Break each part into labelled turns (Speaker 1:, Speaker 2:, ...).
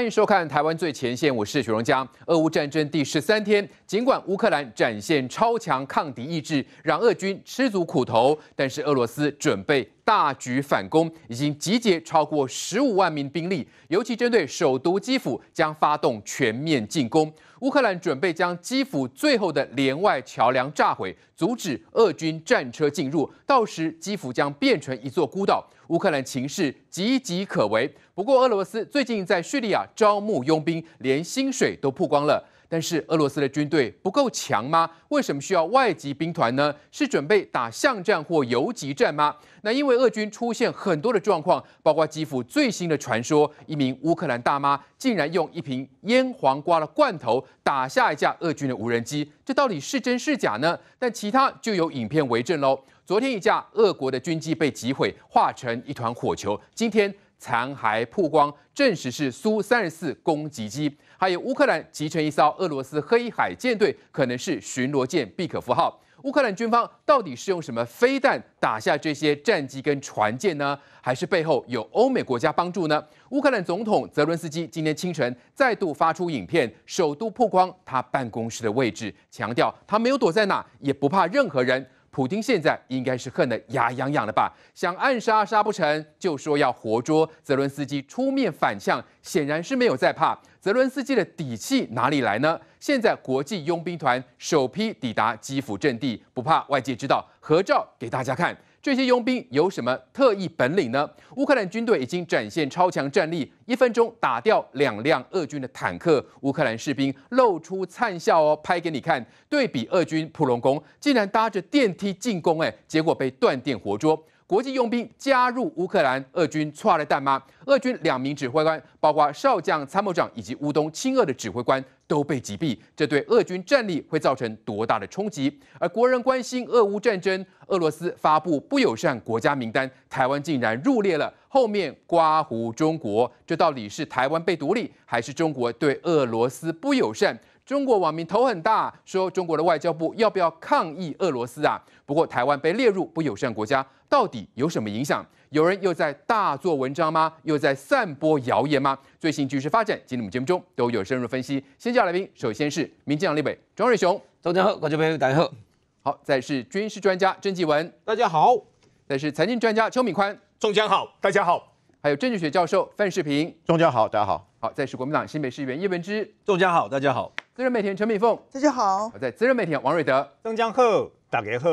Speaker 1: 欢迎收看《台湾最前线》，我是许荣江。俄乌战争第十三天，尽管乌克兰展现超强抗敌意志，让俄军吃足苦头，但是俄罗斯准备大举反攻，已经集结超过十五万名兵力，尤其针对首都基辅，将发动全面进攻。乌克兰准备将基辅最后的连外桥梁炸毁，阻止俄军战车进入，到时基辅将变成一座孤岛。乌克兰情势岌岌可危，不过俄罗斯最近在叙利亚招募佣兵，连薪水都曝光了。但是俄罗斯的军队不够强吗？为什么需要外籍兵团呢？是准备打巷战或游击战吗？那因为俄军出现很多的状况，包括基辅最新的传说：一名乌克兰大妈竟然用一瓶腌黄瓜的罐头打下一架俄军的无人机，这到底是真是假呢？但其他就有影片为证喽。昨天一架俄国的军机被击毁，化成一团火球。今天残骸曝光，证实是苏三十四攻击机。还有乌克兰集成一艘俄罗斯黑海舰队，可能是巡逻舰“毕可夫号”。乌克兰军方到底是用什么飞弹打下这些战机跟船舰呢？还是背后有欧美国家帮助呢？乌克兰总统泽伦斯基今天清晨再度发出影片，首度曝光他办公室的位置，强调他没有躲在哪，也不怕任何人。普京现在应该是恨得牙痒痒了吧？想暗杀杀不成就说要活捉泽伦斯基，出面反呛，显然是没有在怕。泽伦斯基的底气哪里来呢？现在国际佣兵团首批抵达基辅阵地，不怕外界知道，合照给大家看。这些佣兵有什么特异本领呢？乌克兰军队已经展现超强战力，一分钟打掉两辆俄军的坦克。乌克兰士兵露出灿笑哦，拍给你看。对比俄军普隆宫，竟然搭着电梯进攻，哎，结果被断电活捉。国际佣兵加入乌克兰，俄军错了大妈、俄军两名指挥官，包括少将参谋长以及乌东亲俄的指挥官，都被击毙，这对俄军战力会造成多大的冲击？而国人关心俄乌战争，俄罗斯发布不友善国家名单，台湾竟然入列了，后面刮胡中国，这到底是台湾被独立，还是中国对俄罗斯不友善？中国网民头很大，说中国的外交部要不要抗议俄罗斯啊？不过台湾被列入不友善国家，到底有什么影响？有人又在大做文章吗？又在散播谣言吗？最新局势发展，今们节目中都有深入分析。先叫来宾，首先是民进党立委庄瑞雄、周家好，观众朋友大家好。好，再是军事专家郑继文，大家好。再是财经专家邱敏宽，中将好，大家好。还有政治学教授范世平，中家好，大家好。好，再是国民党新北市议员叶文之。中家好，大家好。资深媒体人陈敏凤，大家好。我在资深媒体人王瑞德，中家贺，大家好。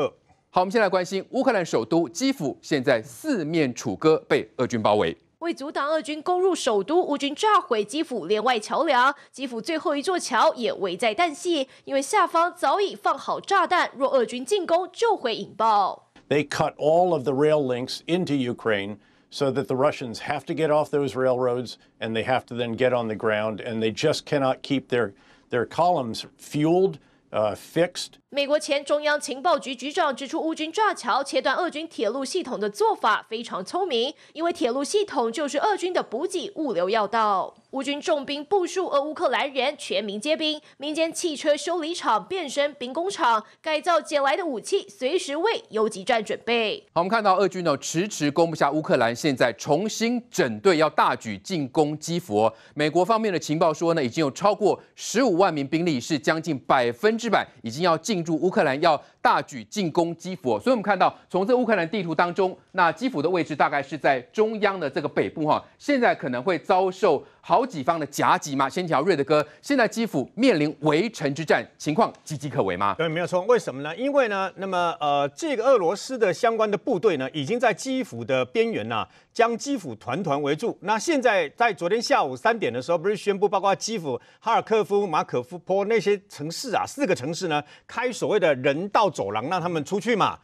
Speaker 1: 好，我们先来关心乌克兰首都基辅现在四面楚歌，被俄军包围。
Speaker 2: 为阻挡俄军攻入首都，乌军炸毁基辅连外桥梁，基辅最后一座桥也危在旦夕，因为下方早已放好炸弹，若俄军进攻就会引爆。
Speaker 3: They cut all of the rail links into Ukraine. so that the Russians have to get off those railroads and they have to then get on the ground and they just cannot keep their, their columns fueled, uh, fixed,
Speaker 2: 美国前中央情报局局长指出，乌军炸桥切断俄军铁路系统的做法非常聪明，因为铁路系统就是俄军的补给物流要道。乌军重兵部署，俄乌克兰人全民皆兵，民间汽车修理厂变身兵工厂，改造捡来的武器，随时为游击战准备。
Speaker 1: 好，我们看到俄军呢迟迟攻不下乌克兰，现在重新整队，要大举进攻基辅。美国方面的情报说呢，已经有超过十五万名兵力，是将近百分之百已经要进。庆祝乌克兰要大举进攻基辅，所以我们看到从这乌克兰地图当中，那基辅的位置大概是在中央的这个北部哈，现在可能会遭受。好几方的夹击嘛，先聊瑞的歌。
Speaker 4: 现在基辅面临围城之战，情况岌岌可危吗？对，没有错。为什么呢？因为呢，那么呃，这个俄罗斯的相关的部队呢，已经在基辅的边缘呢，将基辅团团围住。那现在在昨天下午三点的时候，不是宣布，包括基辅、哈尔科夫、马可夫波那些城市啊，四个城市呢，开所谓的人道走廊，让他们出去嘛。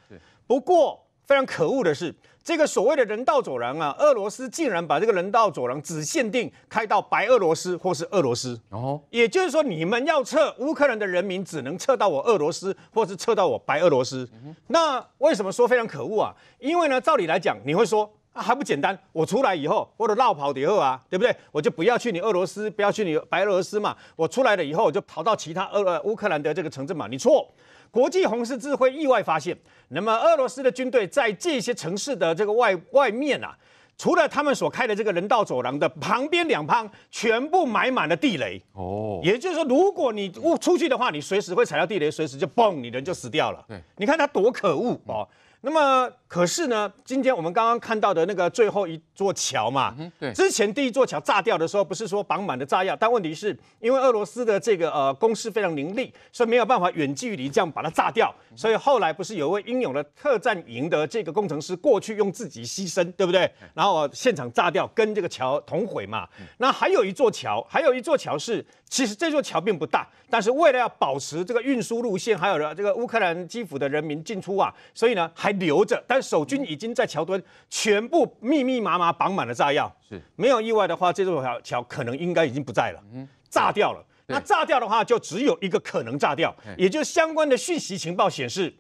Speaker 4: 不过非常可恶的是。这个所谓的人道走廊啊，俄罗斯竟然把这个人道走廊只限定开到白俄罗斯或是俄罗斯。哦，也就是说，你们要撤乌克兰的人民，只能撤到我俄罗斯，或是撤到我白俄罗斯。那为什么说非常可恶啊？因为呢，照理来讲，你会说啊，还不简单，我出来以后或者绕跑以后啊，对不对？我就不要去你俄罗斯，不要去你白俄罗斯嘛。我出来了以后，就跑到其他俄乌克兰的这个城镇嘛。你错。国际红十字会意外发现，那么俄罗斯的军队在这些城市的这个外外面啊，除了他们所开的这个人道走廊的旁边两旁，全部埋满了地雷哦。也就是说，如果你误出去的话，你随时会踩到地雷，随时就嘣，你人就死掉了。对，你看他多可恶啊！那么可是呢，今天我们刚刚看到的那个最后一座桥嘛，对，之前第一座桥炸掉的时候，不是说绑满了炸药，但问题是，因为俄罗斯的这个呃攻势非常凌厉，所以没有办法远距离这样把它炸掉，所以后来不是有位英勇的特战营的这个工程师过去用自己牺牲，对不对？然后现场炸掉，跟这个桥同毁嘛。那还有一座桥，还有一座桥是。其实这座桥并不大，但是为了要保持这个运输路线，还有人这个乌克兰基辅的人民进出啊，所以呢还留着。但守军已经在桥墩全部密密麻麻绑满了炸药。是，没有意外的话，这座桥桥可能应该已经不在了，炸掉了。那炸掉的话，就只有一个可能炸掉，也就是相关的讯息情报显示，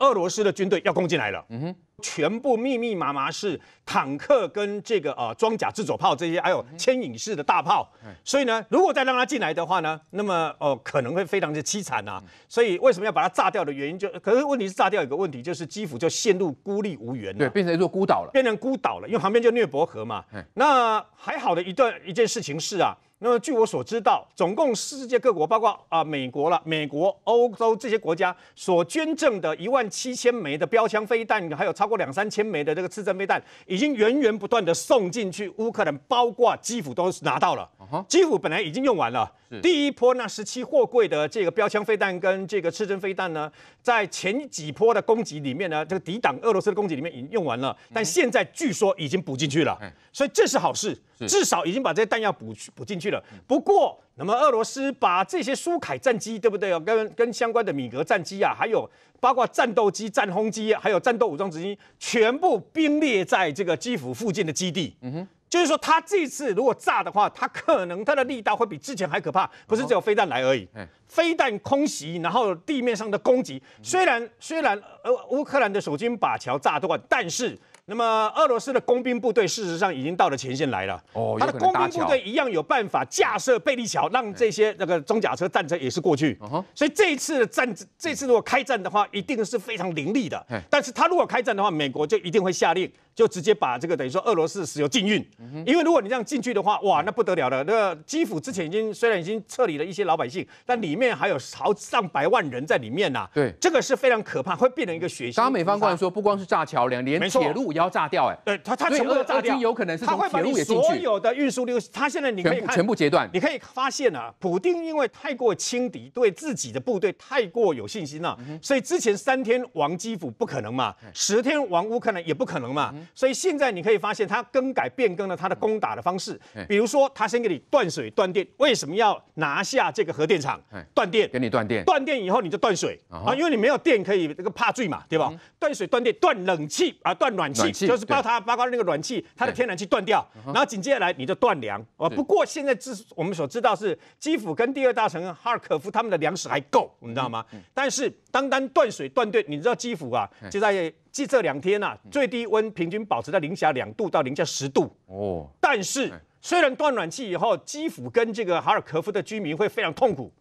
Speaker 4: 俄罗斯的军队要攻进来了。嗯哼。全部密密麻麻是坦克跟这个呃装甲自走炮这些，还有牵引式的大炮。所以呢，如果再让它进来的话呢，那么呃可能会非常的凄惨啊。所以为什么要把它炸掉的原因就，可是问题是炸掉有个问题就是基辅就陷入孤立无援了，对，变成一座孤岛了，变成孤岛了，因为旁边就涅伯河嘛。那还好的一段一件事情是啊，那么据我所知道，总共世界各国包括啊美国了，美国、欧洲这些国家所捐赠的一万七千枚的标枪飞弹，还有超。过两三千枚的这个刺针飞弹已经源源不断的送进去乌克兰，包括基辅都拿到了。基辅本来已经用完了第一波那十七货柜的这个标枪飞弹跟这个刺针飞弹呢，在前几波的攻击里面呢，这个抵挡俄罗斯的攻击里面已经用完了，但现在据说已经补进去了，所以这是好事。至少已经把这些弹药补补进去了。不过，那么俄罗斯把这些苏凯战机，对不对？跟跟相关的米格战机啊，还有包括战斗机、战轰机啊，还有战斗武装直升机，全部兵列在这个基辅附近的基地。嗯哼，就是说，他这次如果炸的话，他可能他的力道会比之前还可怕。不是只有飞弹来而已，飞弹空袭，然后地面上的攻击。虽然虽然呃，乌克兰的守军把桥炸断，但是。那么俄罗斯的工兵部队事实上已经到了前线来了。哦，他的工兵部队一样有办法架设贝利桥，让这些那个装甲车、战车也是过去。所以这一次的战，这次如果开战的话，一定是非常凌厉的。但是他如果开战的话，美国就一定会下令，就直接把这个等于说俄罗斯石油禁运。因为如果你这样进去的话，哇，那不得了了。那基辅之前已经虽然已经撤离了一些老百姓，但里面还有好上百万人在里面呐。对，这个是非常可怕，会变成一个血。当美方官员说，不光是炸桥梁，连铁路。要炸掉哎，对他他全部都炸掉，有可能他会把所有的运输流，他现在你可以全部全部截断。你可以发现啊，普京因为太过轻敌，对自己的部队太过有信心了，所以之前三天亡基辅不可能嘛，十天亡乌克兰也不可能嘛，所以现在你可以发现他更改变更了他的攻打的方式，比如说他先给你断水断电，为什么要拿下这个核电厂？断电给你断电，断电以后你就断水啊，因为你没有电可以这个怕醉嘛，对吧？断水断电断冷气啊，断暖气。就是包括包括那个暖气，它的天然气断掉，然后紧接着来你就断粮。哦，不过现在知我们所知道是基辅跟第二大城哈尔科夫，他们的粮食还够，你知道吗？但是单单断水断电，你知道基辅啊，就在近这两天呐，最低温平均保持在零下两度到零下十度哦。但是虽然断暖气以后，基辅跟这个哈尔科夫的居民会非常痛苦，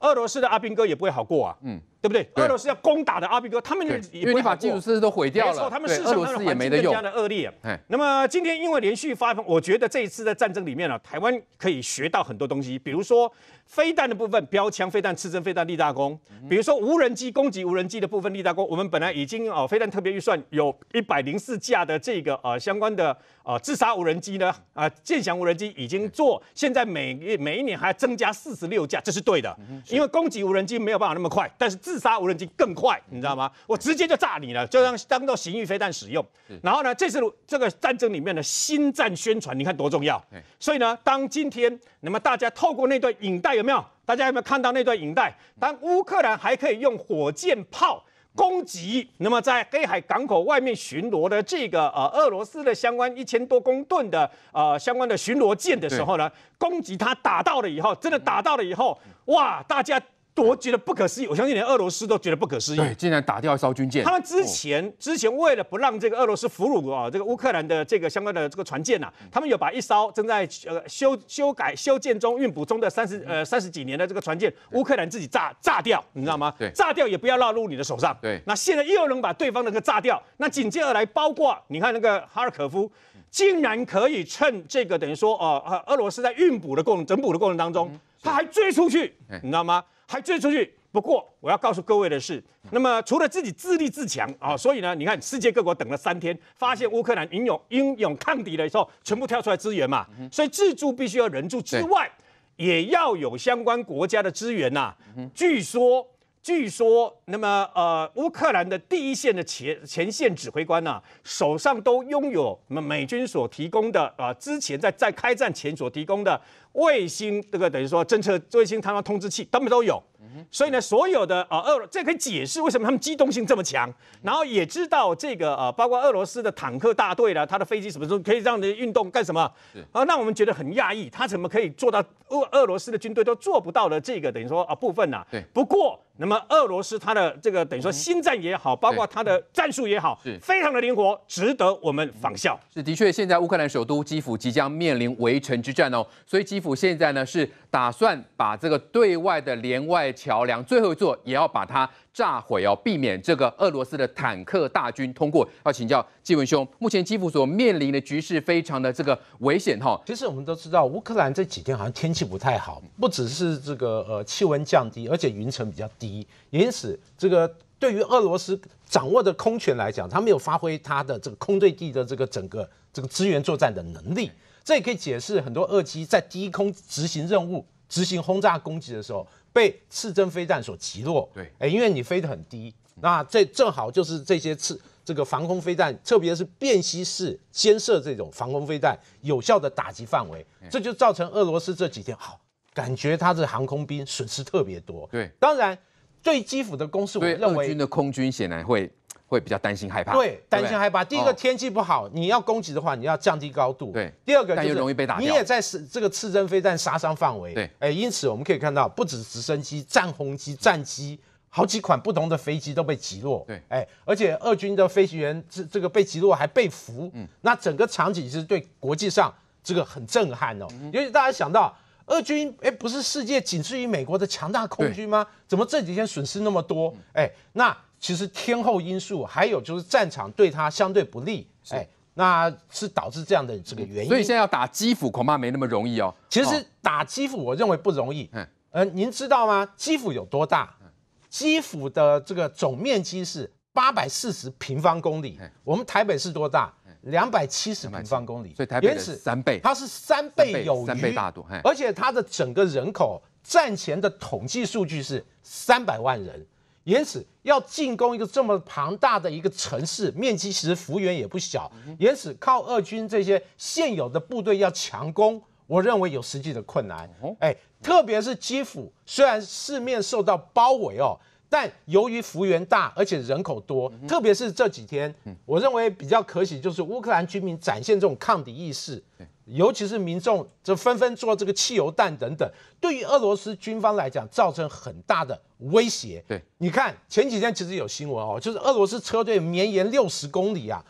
Speaker 4: 俄罗斯的阿兵哥也不会好过啊。嗯。对不对？俄罗斯要攻打的阿比哥，他们也因为你把基础设施都毁掉了，俄罗斯也没得劣。那么今天因为连续发，我觉得这一次在战争里面呢，台湾可以学到很多东西。比如说飞弹的部分，标枪飞弹、刺针飞弹立大功；比如说无人机攻击无人机的部分立大功。我们本来已经啊，飞弹特别预算有一百零四架的这个啊相关的啊自杀无人机呢啊，健翔无人机已经做，现在每每一年还增加四十六架，这是对的。因为攻击无人机没有办法那么快，但是自自杀无人机更快，你知道吗？我直接就炸你了，就当当做行云飞弹使用。然后呢，这次这个战争里面的新战宣传，你看多重要。所以呢，当今天那么大家透过那段影带，有没有？大家有没有看到那段影带？当乌克兰还可以用火箭炮攻击，那么在黑海港口外面巡逻的这个呃俄罗斯的相关一千多公吨的呃相关的巡逻舰的时候呢，攻击它打到了以后，真的打到了以后，哇，大家。我觉得不可思议，我相信连俄罗斯都觉得不可思议。对，
Speaker 1: 竟然打掉一艘军舰。他们之
Speaker 4: 前之前为了不让这个俄罗斯俘虏啊，这个乌克兰的这个相关的这个船舰呐，他们有把一艘正在呃修修改修建中运补中的三十呃三十几年的这个船舰，乌克兰自己炸炸掉，你知道吗？对，炸掉也不要落入你的手上。对，那现在又能把对方那个炸掉，那紧接而来，包括你看那个哈尔科夫，竟然可以趁这个等于说哦、呃，俄罗斯在运补的过程整补的过程当中，他还追出去，你知道吗？还追出去。不过我要告诉各位的是，那么除了自己自立自强啊，所以呢，你看世界各国等了三天，发现乌克兰英勇英勇抗敌了以后，全部跳出来支援嘛。所以自助必须要人助之外，也要有相关国家的支援呐。据说据说，那么呃，乌克兰的第一线的前前线指挥官呐，手上都拥有美军所提供的啊，之前在在开战前所提供的。卫星这个等于说侦测卫星、探测通知器，他们都有，所以呢，所有的呃俄这可以解释为什么他们机动性这么强，然后也知道这个呃，包括俄罗斯的坦克大队呢，他的飞机什么时候可以让你运动干什么？啊，那我们觉得很讶异，他怎么可以做到俄俄罗斯的军队都做不到的这个等于说啊部分呢？对。不过，那么俄罗斯他的这个等于说新战也好，包括他的战术也好，非常的灵活，值得我们仿效。是的确，现在乌克
Speaker 1: 兰首都基辅即将面临围城之战哦，所以基。基辅现在呢是打算把这个对外的连外桥梁最后一座也要把它炸毁哦，避免这个俄罗斯的坦克大军通过。要请教纪文兄，目前基辅所面临的局势非常的这个危险哈。
Speaker 3: 其实我们都知道，乌克兰这几天好像天气不太好，不只是这个呃气温降低，而且云层比较低，因此这个对于俄罗斯掌握的空权来讲，他没有发挥他的这个空对地的这个整个这个支援作战的能力。这也可以解释很多二机在低空执行任务、执行轰炸攻击的时候被次侦飞弹所击落。对，哎，因为你飞得很低，那这正好就是这些次这个防空飞弹，特别是便携式、监射这种防空飞弹有效的打击范围，这就造成俄罗斯这几天好感觉他的航空兵损失特别多。对，当然对基辅的攻势，我认为俄军的空军显然
Speaker 1: 会。会比较担心害怕，对，担心害怕。第一个
Speaker 3: 天气不好，你要攻击的话，你要降低高度。对，第二个就容易被打你也在是这个刺针飞弹杀伤范围。对，哎，因此我们可以看到，不止直升机、战轰机、战机，好几款不同的飞机都被击落。对，哎，而且俄军的飞行员这这个被击落还被俘。嗯，那整个场景是对国际上这个很震撼哦。因为大家想到，俄军哎不是世界仅次于美国的强大空军吗？怎么这几天损失那么多？哎，那。其实天候因素，还有就是战场对他相对不利，哎，那是导致这样的这个原因。所以现
Speaker 1: 在要打基辅恐怕没那么容易哦。其实打基辅，我认为不容易。嗯，
Speaker 3: 呃，您知道吗？基辅有多大？基辅的这个总面积是八百四十平方公里。我们台北是多大？两百七十平方公里。所以台北三倍，它是三倍有余。三倍大多。而且它的整个人口，战前的统计数据是三百万人。因此，要进攻一个这么庞大的一个城市，面积其实幅员也不小。因此，靠俄军这些现有的部队要强攻，我认为有实际的困难。哎，特别是基辅，虽然四面受到包围哦。但由于幅员大，而且人口多，特别是这几天，我认为比较可喜就是乌克兰居民展现这种抗敌意识，尤其是民众，这纷纷做这个汽油弹等等，对于俄罗斯军方来讲造成很大的威胁。对，你看前几天其实有新闻哦，就是俄罗斯车队绵延六十公里啊，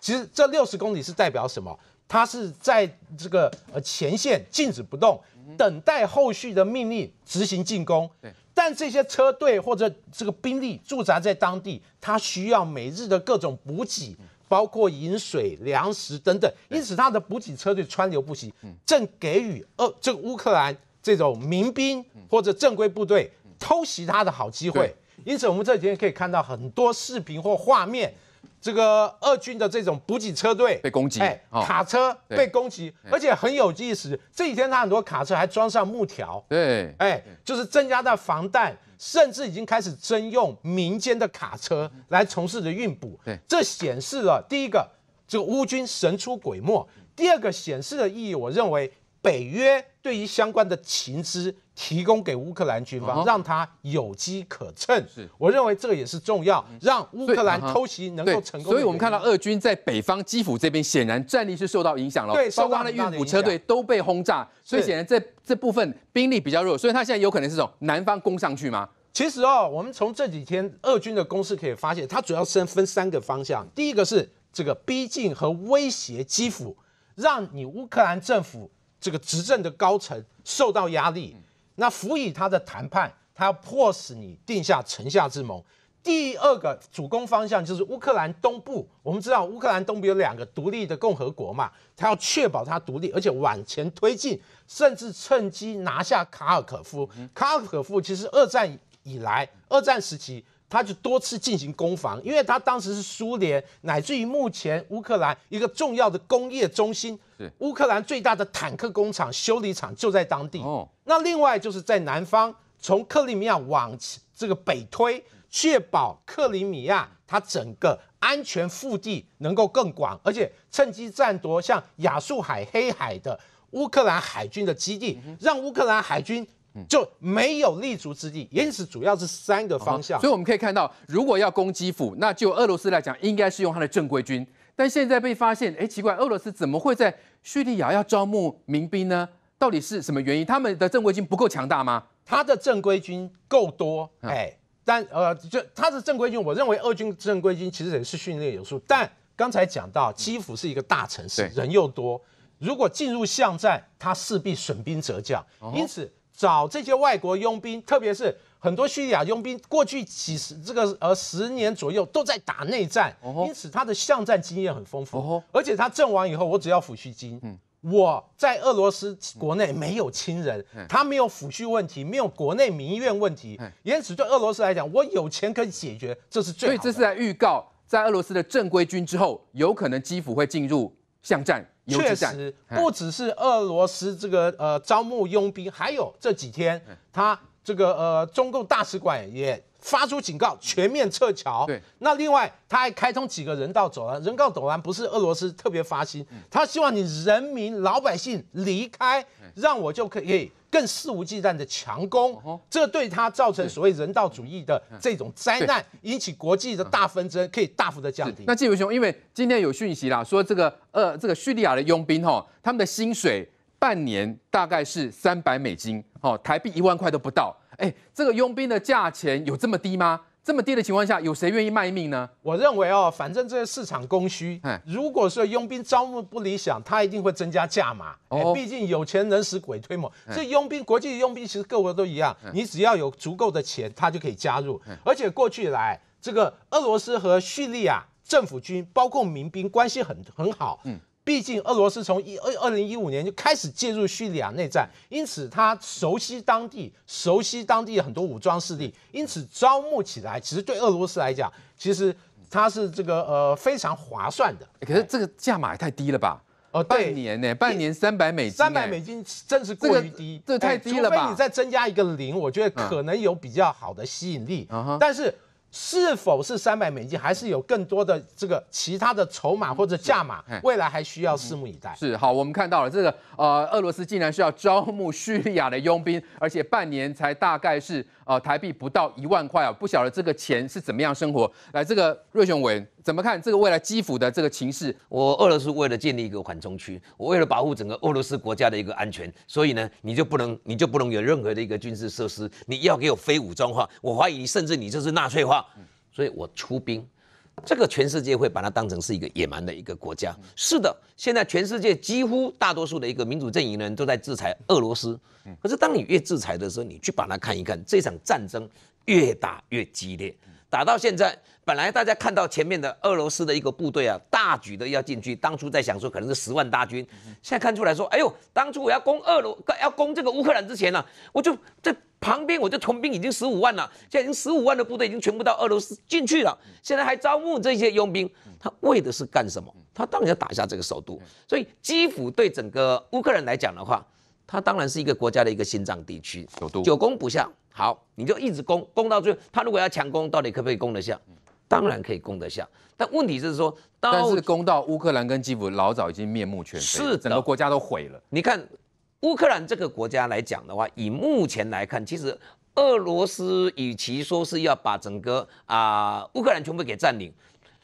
Speaker 3: 其实这六十公里是代表什么？它是在这个呃前线静止不动，等待后续的命令执行进攻。对。但这些车队或者这个兵力驻扎在当地，他需要每日的各种补给，包括饮水、粮食等等，因此他的补给车队川流不息，正给予呃这个乌克兰这种民兵或者正规部队偷袭他的好机会。因此，我们这几天可以看到很多视频或画面。这个俄军的这种补给车队被攻击，哎，卡车被攻击，而且很有意思，这几天他很多卡车还装上木条，对，哎，就是增加的防弹，甚至已经开始征用民间的卡车来从事的运补。对，这显示了第一个，这个乌军神出鬼没；第二个显示的意义，我认为。北约对于相关的情资提供给乌克兰军方，让他有机可乘。是，我认为这个也是重要，让乌克兰偷袭能够成功。所以，我们看到
Speaker 1: 俄军在北方基辅这边，显然战力是受到影响了，对，包括他的运补车队都被轰炸，所以显然这这部分兵力比较弱，所以他现在有可能是从南方攻上去吗？其实哦，
Speaker 3: 我们从这几天俄军的攻势可以发现，它主要是分三个方向，第一个是这个逼近和威胁基辅，让你乌克兰政府。这个执政的高层受到压力，那辅以他的谈判，他要迫使你定下城下之盟。第二个主攻方向就是乌克兰东部，我们知道乌克兰东部有两个独立的共和国嘛，他要确保它独立，而且往前推进，甚至趁机拿下卡尔可夫。卡尔可夫其实二战以来，二战时期。他就多次进行攻防，因为他当时是苏联，乃至于目前乌克兰一个重要的工业中心，乌克兰最大的坦克工厂、修理厂就在当地。哦，那另外就是在南方，从克里米亚往这个北推，确保克里米亚它整个安全腹地能够更广，而且趁机占夺像亚速海、黑海的乌克兰海军的基地，让乌克兰海军。就
Speaker 1: 没有立足之地，因此主要是三个方向。所以我们可以看到，如果要攻基辅，那就俄罗斯来讲，应该是用他的正规军。但现在被发现，哎，奇怪，俄罗斯怎么会在叙利亚要招募民兵呢？到底是什么原因？他们的正规军不够强大吗？他的正规军够多，哎，但呃，就他的正规军，我认为俄军
Speaker 3: 正规军其实也是训练有素。但刚才讲到，基辅是一个大城市，人又多，如果进入巷战，他势必损兵折将，因此。找这些外国佣兵，特别是很多叙利亚佣兵，过去几十这个呃十年左右都在打内战，因此他的巷战经验很丰富。而且他阵亡以后，我只要抚恤金。嗯，我在俄罗斯国内没有亲人，他没有抚恤问题，没有
Speaker 1: 国内民怨问题，因此对俄罗斯来讲，我有钱可以解决，这是最。所以这是在预告，在俄罗斯的正规军之后，有可能基辅会进入巷战。确实，
Speaker 3: 不只是俄罗斯这个呃招募佣兵，还有这几天他这个呃中共大使馆也。发出警告，全面撤侨。对，那另外他还开通几个人道走廊，人道走廊不是俄罗斯特别发心，他希望你人民老百姓离开，让我就可以更肆无忌惮的强攻，这对他造成所谓人道主义的这种灾难，引起国际的大纷
Speaker 1: 争，可以大幅的降低。那纪文兄，因为今天有讯息啦，说这个呃，这个叙利亚的佣兵哈，他们的薪水半年大概是三百美金，哦，台币一万块都不到。哎，这个佣兵的价钱有这么低吗？这么低的情况下，有谁愿意卖命呢？我认为哦，反正这个市场供需，如果是佣兵招募不理想，他一定
Speaker 3: 会增加价码。哦，毕竟有钱能使鬼推磨。这佣兵，国际佣兵其实各国都一样，你只要有足够的钱，他就可以加入。而且过去来，这个俄罗斯和叙利亚政府军包括民兵关系很很好。嗯。毕竟俄罗斯从一二二零一五年就开始介入叙利亚内战，因此他熟悉当地，熟悉当地的很多武装势力，因此招募起来其实对俄罗斯来讲，其实
Speaker 1: 他是这个呃非常划算的。可是这个价码也太低了吧？哦，半年呢，半年三百美金，三百美金，真是过于低，这太低了吧？除非你再增加一个
Speaker 3: 零，我觉得可能有比较好的吸引力。但是。是否是三百美金，还是有更多的这个其他的筹码或者价码？未来还需要拭目以待。
Speaker 1: 是好，我们看到了这个呃，俄罗斯竟然需要招募叙利亚的佣兵，而且半年才大概是。啊，台币不到一万块啊，不晓得这个钱是怎么样生活。来，这个
Speaker 5: 瑞雄委，怎么看这个未来基辅的这个情势？我俄罗斯为了建立一个缓冲区，我为了保护整个俄罗斯国家的一个安全，所以呢，你就不能，你就不能有任何的一个军事设施，你要给我非武装化。我怀疑你，甚至你就是纳粹化，所以我出兵。这个全世界会把它当成是一个野蛮的一个国家。是的，现在全世界几乎大多数的一个民主阵营的人都在制裁俄罗斯。可是当你越制裁的时候，你去把它看一看，这场战争越打越激烈，打到现在，本来大家看到前面的俄罗斯的一个部队啊，大举的要进去，当初在想说可能是十万大军，现在看出来说，哎呦，当初我要攻俄罗，要攻这个乌克兰之前呢，我就这旁边我就屯兵已经十五万了，现在已经十五万的部队已经全部到俄罗斯进去了，现在还招募这些佣兵，他为的是干什么？他当然要打下这个首都。所以基辅对整个乌克兰来讲的话，它当然是一个国家的一个心脏地区，首都九攻不下，好，你就一直攻，攻到最后，他如果要强攻，到底可不可以攻得下？当然可以攻得下，但问题是说，但是攻到乌克兰跟基辅老早已经面目全非，是整个国家都毁了，你看。乌克兰这个国家来讲的话，以目前来看，其实俄罗斯与其说是要把整个啊乌克兰全部给占领，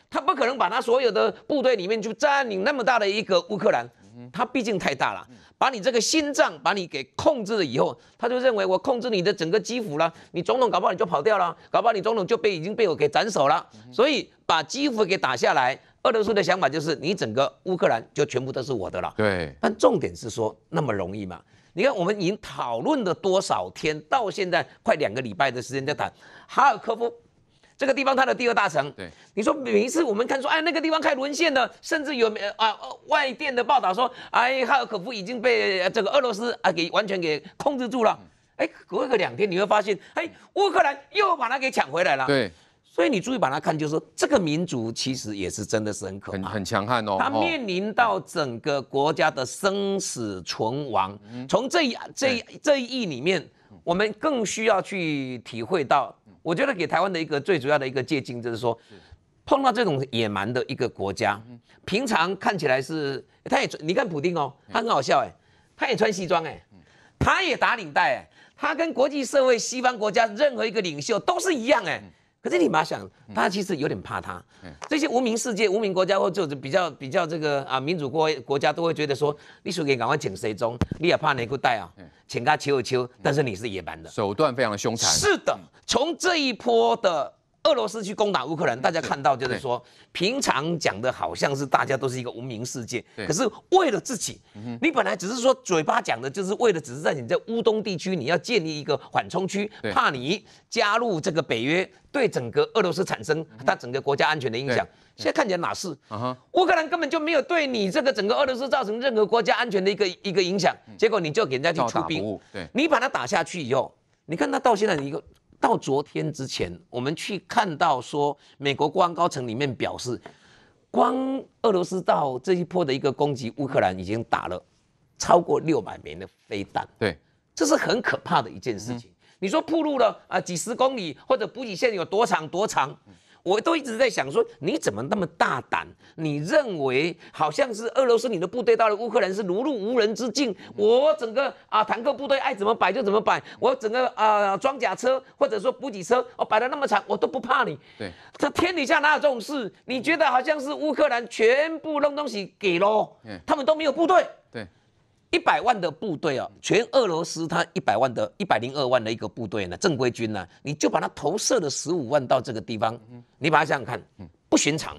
Speaker 5: 他不可能把他所有的部队里面就占领那么大的一个乌克兰，他毕竟太大了。把你这个心脏，把你给控制了以后，他就认为我控制你的整个基辅了，你总统搞不好你就跑掉了，搞不好你总统就被已经被我给斩首了。所以把基辅给打下来。俄罗斯的想法就是，你整个乌克兰就全部都是我的了。对。但重点是说，那么容易嘛？你看，我们已经讨论了多少天，到现在快两个礼拜的时间在谈哈尔科夫这个地方，它的第二大城。对。你说每一次我们看说，哎，那个地方开沦陷了，甚至有没啊外电的报道说，哎，哈尔科夫已经被这个俄罗斯啊给完全给控制住了。哎，隔个两天你会发现，哎，乌克兰又把它给抢回来了。对。所以你注意把它看，就是说这个民族其实也是真的是很可很很强悍哦。他面临到整个国家的生死存亡。从这这这一里面，我们更需要去体会到，我觉得给台湾的一个最主要的一个借鉴，就是说，碰到这种野蛮的一个国家，平常看起来是他也你看普京哦，他很好笑哎，他也穿西装哎，他也打领带哎，他跟国际社会西方国家任何一个领袖都是一样哎。可是你嘛想，他其实有点怕他。这些无名世界、无名国家或就比较比较这个啊民主国国家都会觉得说，你书建赶快请谁中，你也怕尼古带啊，请他求一求，但是你是野蛮的手段，非常的凶残。是的，从这一波的。俄罗斯去攻打乌克兰，大家看到就是说，平常讲的好像是大家都是一个文名世界，可是为了自己，你本来只是说嘴巴讲的，就是为了只是在你在乌东地区你要建立一个缓冲区，怕你加入这个北约对整个俄罗斯产生它整个国家安全的影响。现在看起来哪是？乌克兰根本就没有对你这个整个俄罗斯造成任何国家安全的一个一个影响，结果你就给人家去出兵，你把它打下去以后，你看它到现在一个。到昨天之前，我们去看到说，美国国安高层里面表示，光俄罗斯到这一波的一个攻击，乌克兰已经打了超过六百枚的飞弹，对，这是很可怕的一件事情。你说铺路了啊，几十公里或者补给线有多长多长？我都一直在想说，你怎么那么大胆？你认为好像是俄罗斯你的部队到了乌克兰是如入无人之境？我整个啊坦克部队爱怎么摆就怎么摆，我整个啊装甲车或者说补给车，我摆的那么长，我都不怕你。对，这天底下哪有这种事？你觉得好像是乌克兰全部扔东西给喽？他们都没有部队。一百万的部队啊，全俄罗斯他一百万的，一百零二万的一个部队呢，正规军呢，你就把他投射了十五万到这个地方，你把它想想看，不寻常。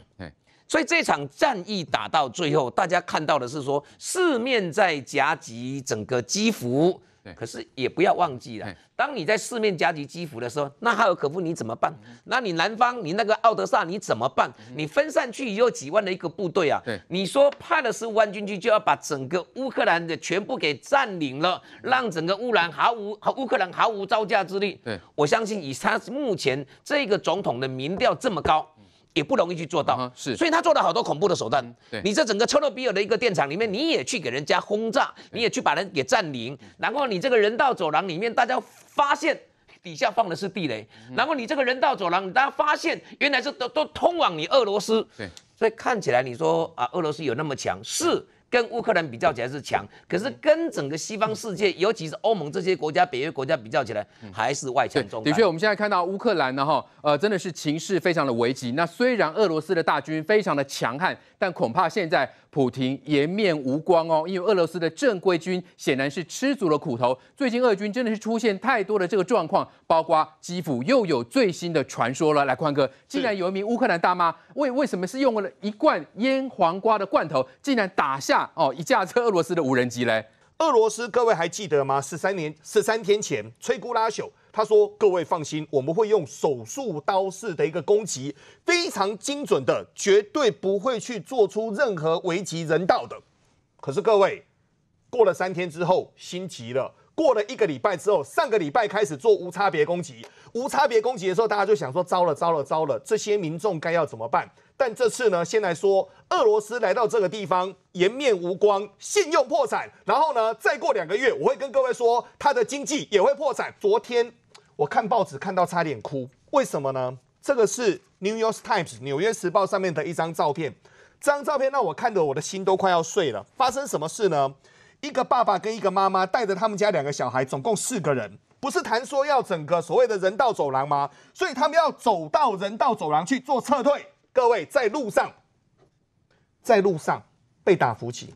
Speaker 5: 所以这场战役打到最后，大家看到的是说四面在夹击整个基辅。可是也不要忘记了，当你在四面夹击基辅的时候，那哈尔科夫你怎么办？那你南方你那个奥德萨你怎么办？你分散去也有几万的一个部队啊，你说派了十五万军去，就要把整个乌克兰的全部给占领了，让整个乌兰毫无乌克兰毫无招架之力。我相信以他目前这个总统的民调这么高。也不容易去做到，是，所以他做了好多恐怖的手段。对你这整个切尔诺尔的一个电厂里面，你也去给人家轰炸，你也去把人给占领。然后你这个人道走廊里面，大家发现底下放的是地雷。然后你这个人道走廊，大家发现原来是都都通往你俄罗斯。对，所以看起来你说啊，俄罗斯有那么强是？跟乌克兰比较起来是强，可是跟整个西方世界，尤其是欧盟这些国家、北约国家比较起来，还是外强中。的确，
Speaker 1: 我们现在看到乌克兰呢，哈，呃，真的是情势非常的危急。那虽然俄罗斯的大军非常的强悍。但恐怕现在普廷颜面无光哦，因为俄罗斯的正规军显然是吃足了苦头。最近俄军真的是出现太多的这个状况，包括基辅又有最新的传说了。来，宽哥，竟然有一名乌克兰大妈，为为什么是用了一罐腌黄瓜的罐头，竟然打下哦一架车俄罗斯的无人机嘞？
Speaker 6: 俄罗斯，各位还记得吗？十三年十三天前，摧枯拉朽。他说：“各位放心，我们会用手术刀式的一个攻击，非常精准的，绝对不会去做出任何危及人道的。”可是各位，过了三天之后心急了，过了一个礼拜之后，上个礼拜开始做无差别攻击。无差别攻击的时候，大家就想说：糟了，糟了，糟了！这些民众该要怎么办？但这次呢，先来说俄罗斯来到这个地方，颜面无光，信用破产。然后呢，再过两个月，我会跟各位说，他的经济也会破产。昨天。我看报纸看到差点哭，为什么呢？这个是《New York Times》纽约时报上面的一张照片，这张照片让我看得我的心都快要碎了。发生什么事呢？一个爸爸跟一个妈妈带着他们家两个小孩，总共四个人，不是谈说要整个所谓的人道走廊吗？所以他们要走到人道走廊去做撤退。各位在路上，在路上被打伏击，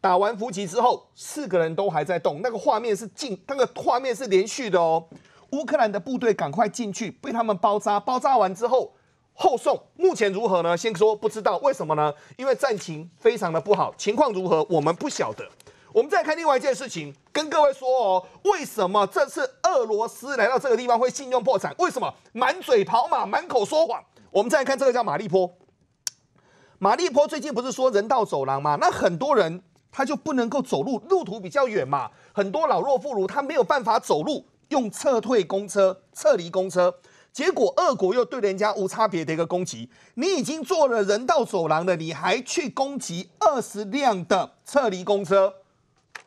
Speaker 6: 打完伏击之后，四个人都还在动。那个画面是进，那个画面是连续的哦。乌克兰的部队赶快进去，被他们包扎。包扎完之后，后送。目前如何呢？先说不知道，为什么呢？因为战情非常的不好，情况如何我们不晓得。我们再看另外一件事情，跟各位说哦，为什么这次俄罗斯来到这个地方会信用破产？为什么满嘴跑马，满口说谎？我们再看这个叫马利坡，马利坡最近不是说人道走廊吗？那很多人他就不能够走路，路途比较远嘛，很多老弱妇孺他没有办法走路。用撤退公车、撤离公车，结果恶国又对人家无差别的一个攻击。你已经做了人道走廊了，你还去攻击二十辆的撤离公车？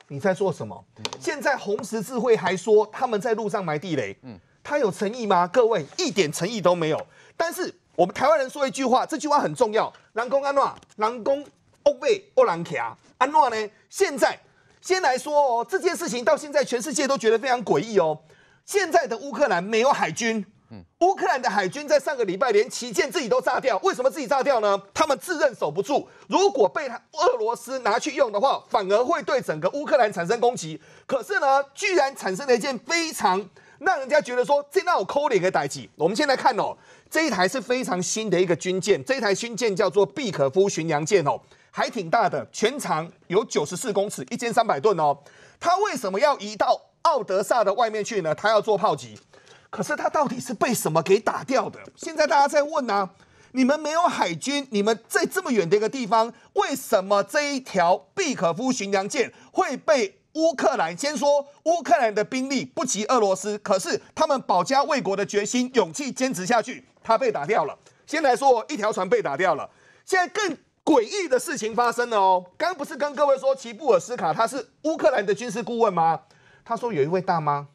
Speaker 6: 你在做什么？现在红十字会还说他们在路上埋地雷，他有诚意吗？各位一点诚意都没有。但是我们台湾人说一句话，这句话很重要：南宫安诺、南宫欧贝、欧兰卡、安诺呢？现在先来说哦，这件事情到现在全世界都觉得非常诡异哦。现在的乌克兰没有海军，乌克兰的海军在上个礼拜连旗舰自己都炸掉，为什么自己炸掉呢？他们自认守不住，如果被俄罗斯拿去用的话，反而会对整个乌克兰产生攻击。可是呢，居然产生了一件非常让人家觉得说，这让我哭的一个代级。我们现在看哦，这一台是非常新的一个军舰，这一台军舰叫做毕可夫巡洋舰哦，还挺大的，全长有九十四公尺，一千三百吨哦。它为什么要移到？奥德萨的外面去呢，他要做炮击，可是他到底是被什么给打掉的？现在大家在问啊，你们没有海军，你们在这么远的一个地方，为什么这一条毕可夫巡洋舰会被乌克兰？先说乌克兰的兵力不及俄罗斯，可是他们保家卫国的决心、勇气坚持下去，他被打掉了。先来说一条船被打掉了，现在更诡异的事情发生了哦。刚不是跟各位说齐布尔斯卡他是乌克兰的军事顾问吗？他说有一位大妈，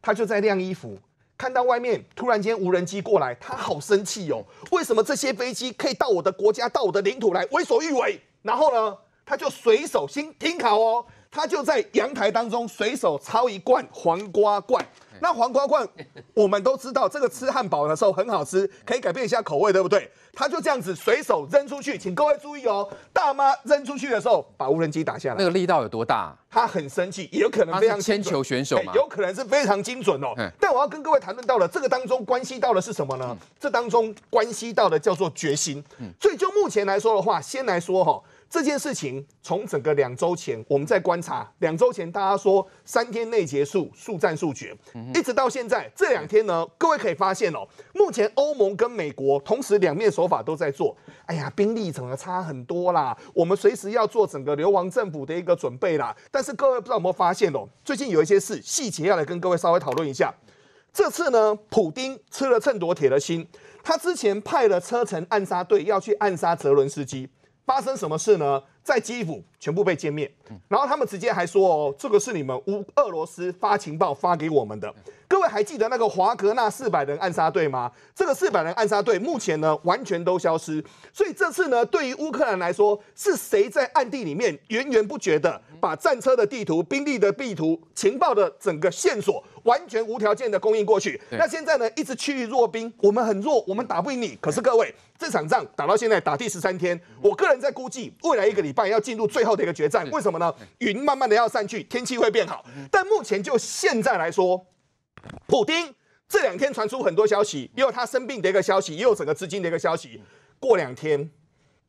Speaker 6: 她就在晾衣服，看到外面突然间无人机过来，她好生气哦！为什么这些飞机可以到我的国家、到我的领土来为所欲为？然后呢，她就随手先听好哦，她就在阳台当中随手抄一罐黄瓜罐。那黄瓜罐，我们都知道这个吃汉堡的时候很好吃，可以改变一下口味，对不对？他就这样子随手扔出去，请各位注意哦。大妈扔出去的时候，把无人机打下来，那个力道有多大？他很生气，也有可能非常铅球选手嘛，有可能是非常精准哦。但我要跟各位谈论到了这个当中关系到的是什么呢？这当中关系到的叫做决心。嗯，所以就目前来说的话，先来说哈。这件事情从整个两周前我们在观察，两周前大家说三天内结束，速战速决，一直到现在这两天呢，各位可以发现哦，目前欧盟跟美国同时两面手法都在做，哎呀，兵力怎么差很多啦？我们随时要做整个流亡政府的一个准备啦。但是各位不知道有没有发现哦，最近有一些事细节要来跟各位稍微讨论一下。这次呢，普丁吃了秤砣铁了心，他之前派了车臣暗杀队要去暗杀泽伦斯基。发生什么事呢？在基辅全部被歼灭，然后他们直接还说：“哦，这个是你们乌俄罗斯发情报发给我们的。”各位还记得那个华格纳四百人暗杀队吗？这个四百人暗杀队目前呢完全都消失，所以这次呢对于乌克兰来说，是谁在暗地里面源源不绝的把战车的地图、兵力的地图、情报的整个线索？完全无条件的供应过去，那现在呢？一直趋于弱兵，我们很弱，我们打不赢你。可是各位，这场仗打到现在打第十三天，我个人在估计，未来一个礼拜要进入最后的一个决战。为什么呢？云慢慢的要散去，天气会变好。但目前就现在来说，普京这两天传出很多消息，也有他生病的一个消息，也有整个资金的一个消息。过两天，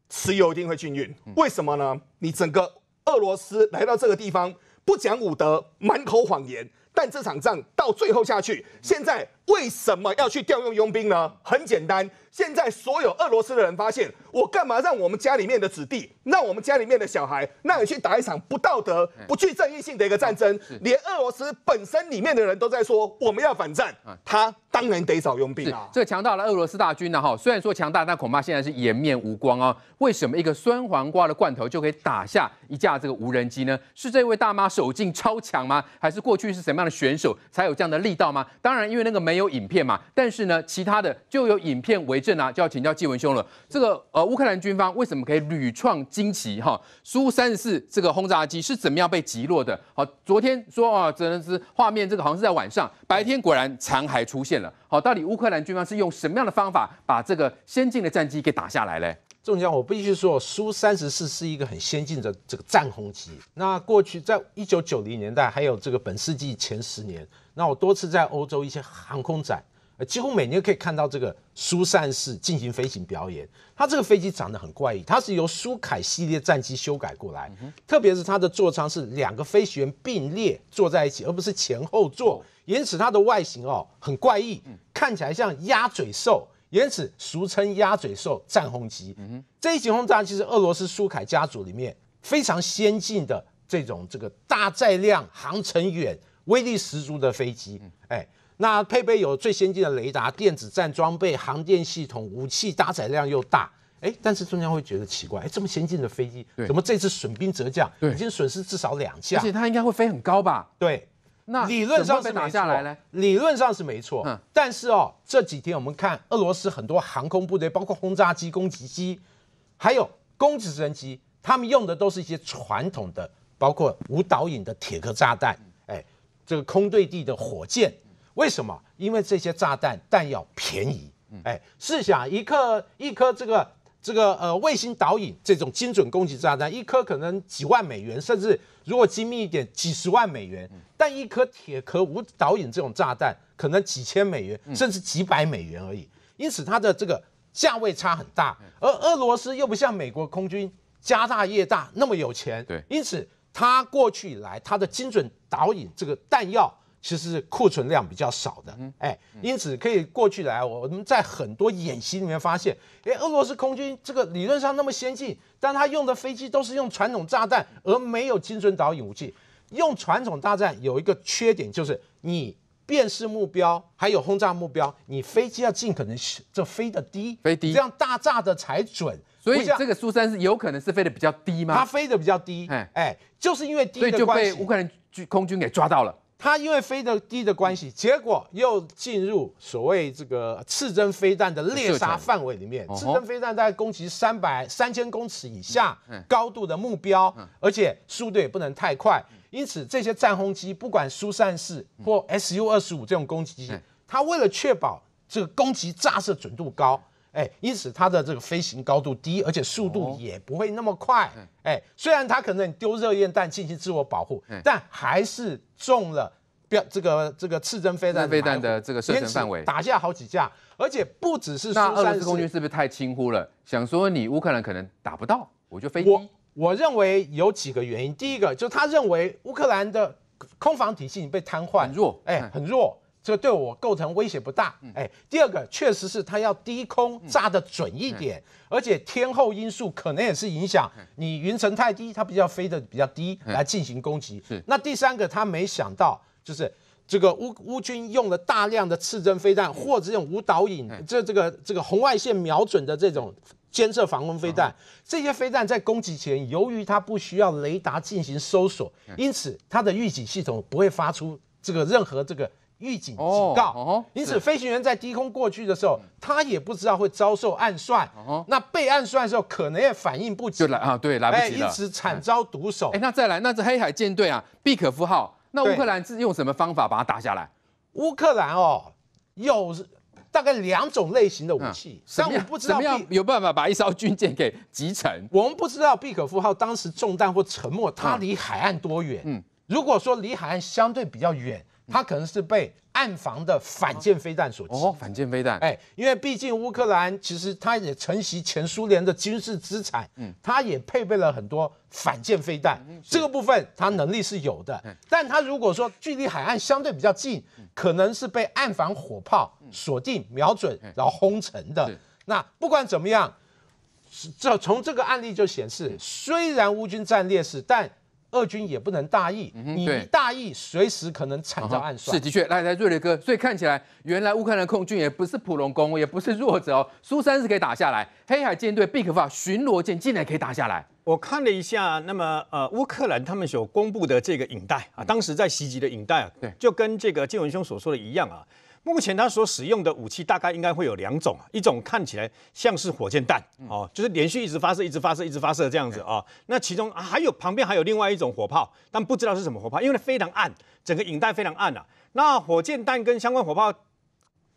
Speaker 6: 石油一定会禁运。为什么呢？你整个俄罗斯来到这个地方，不讲武德，满口谎言。但这场仗到最后下去，现在。为什么要去调用佣兵呢？很简单，现在所有俄罗斯的人发现，我干嘛让我们家里面的子弟，让我们家里面的小孩，那你去打一场不道德、不具正义性的一个战争？连俄罗斯本身里面的人都在说我们要反战，他当然得找佣兵啊。
Speaker 1: 这个强大的俄罗斯大军呢，哈，虽然说强大，但恐怕现在是颜面无光啊。为什么一个酸黄瓜的罐头就可以打下一架这个无人机呢？是这位大妈手劲超强吗？还是过去是什么样的选手才有这样的力道吗？当然，因为那个没。没有影片嘛？但是呢，其他的就有影片为证啊，就要请教纪文兄了。这个呃，乌克兰军方为什么可以屡创惊奇？哈，苏三十四这个轰炸机是怎么样被击落的？好，昨天说啊，真的是画面，这个好像是在晚上，白天果然残骸出现了。好，到底乌克兰军方是用什么样的方法把这个先进的战机给打下来嘞？
Speaker 3: 中种我必须说，苏三十四是一个很先进的这个战轰机。那过去在一九九零年代，还有这个本世纪前十年。那我多次在欧洲一些航空展，几乎每年可以看到这个疏散式进行飞行表演。它这个飞机长得很怪异，它是由苏凯系列战机修改过来，特别是它的座舱是两个飞行员并列坐在一起，而不是前后座，因此它的外形哦很怪异，看起来像鸭嘴兽，因此俗称鸭嘴兽战轰机。这一型轰炸机是俄罗斯苏凯家族里面非常先进的这种这个大载量、航程远。威力十足的飞机，哎，那配备有最先进的雷达、电子战装备、航电系统，武器搭载量又大，哎，但是中央会觉得奇怪，哎，这么先进的飞机，怎么这次损兵折将，已经损失至少两架？而且它
Speaker 1: 应该会飞很高吧？对，那理论上是没错。
Speaker 3: 理论上是没错，但是哦，这几天我们看俄罗斯很多航空部队，包括轰炸机、攻击机，还有攻击直升机，他们用的都是一些传统的，包括无导引的铁壳炸弹。这个空对地的火箭，为什么？因为这些炸弹弹药便宜。哎，试想一颗一颗这个这个呃卫星导引这种精准攻击炸弹，一颗可能几万美元，甚至如果精密一点，几十万美元。但一颗铁壳无导引这种炸弹，可能几千美元，甚至几百美元而已。因此它的这个价位差很大。而俄罗斯又不像美国空军家大业大那么有钱，对，因此它过去以来它的精准。导引这个弹药其实是库存量比较少的，哎，因此可以过去来，我们在很多演习里面发现，哎，俄罗斯空军这个理论上那么先进，但他用的飞机都是用传统炸弹，而没有精准导引武器。用传统炸弹有一个缺点，就是你辨识目标，还有轰炸目标，你飞机要尽可能是这飞的低，飞低，这样大炸的才
Speaker 1: 准。所以这个苏三式有可能是飞得比较低吗？它飞得比较低，哎就是因为低的关系，所以就被乌克兰军空军给抓到了。它因为飞得低的关系，结果又
Speaker 3: 进入所谓这个刺针飞弹的猎杀范围里面。刺针飞弹在攻击三百三千公尺以下高度的目标，而且速度也不能太快。因此，这些战轰机不管苏三式或 SU 二十五这种攻击机，它为了确保这个攻击炸射准度高。哎，因此它的这个飞行高度低，而且速度也不会那么快。哎，虽然它可能丢热焰弹进行自我保护，但还是中了标这个这个刺针飞弹飞弹的这个射程范围，打下好几架，而且不只是说。那俄罗斯空军是不是太轻忽了？想说你乌克兰可能打不到，我就飞。我我认为有几个原因，第一个就是他认为乌克兰的空防体系已被瘫痪，很弱，哎，很弱。这对我构成威胁不大，哎，第二个确实是它要低空炸得准一点，而且天候因素可能也是影响，你云层太低，它比较飞得比较低来进行攻击。那第三个他没想到，就是这个乌乌军用了大量的刺针飞弹，或者这种无导引，这这个这个红外线瞄准的这种监测防空飞弹，这些飞弹在攻击前，由于它不需要雷达进行搜索，因此它的预警系统不会发出这个任何这个。预警警告，因此飞行员在低空过去的时候，他也不知道会遭受暗算。那被
Speaker 1: 暗算的时候，可能也反应不及啊，对，来不及了，因此惨遭毒手。哎，那再来，那这黑海舰队啊，毕可夫号，那乌克兰是用什么方法把它打下来？乌克兰
Speaker 3: 哦，有大概两种类型的武器，但我不知道有办法把一艘军舰给击沉。我们不知道毕可夫号当时中弹或沉没，它离海岸多远？嗯，如果说离海岸相对比较远。他可能是被暗防的反舰飞弹所击。哦，反舰飞弹。哎，因为毕竟乌克兰其实他也承袭前苏联的军事资产，嗯，他也配备了很多反舰飞弹，这个部分他能力是有的。但他如果说距离海岸相对比较近，可能是被暗防火炮锁定、瞄准，然后轰沉的。那不管怎么样，这从这个案例就显示，虽然乌军占劣势，但。俄军也不能大意，你大意随时可能惨遭暗算。是的确，
Speaker 1: 来来瑞雷哥，所以看起来原来乌克兰空军也不是普隆工，也不是弱者哦，苏三是可以打下来，黑海舰队
Speaker 4: b i 法 f 巡逻舰竟然可以打下来。我看了一下，那么呃，乌克兰他们所公布的这个影带啊，当时在袭击的影带啊，对，就跟这个建文兄所说的一样啊。目前他所使用的武器大概应该会有两种啊，一种看起来像是火箭弹哦，就是连续一直发射、一直发射、一直发射这样子哦。那其中还有旁边还有另外一种火炮，但不知道是什么火炮，因为非常暗，整个影带非常暗啊。那火箭弹跟相关火炮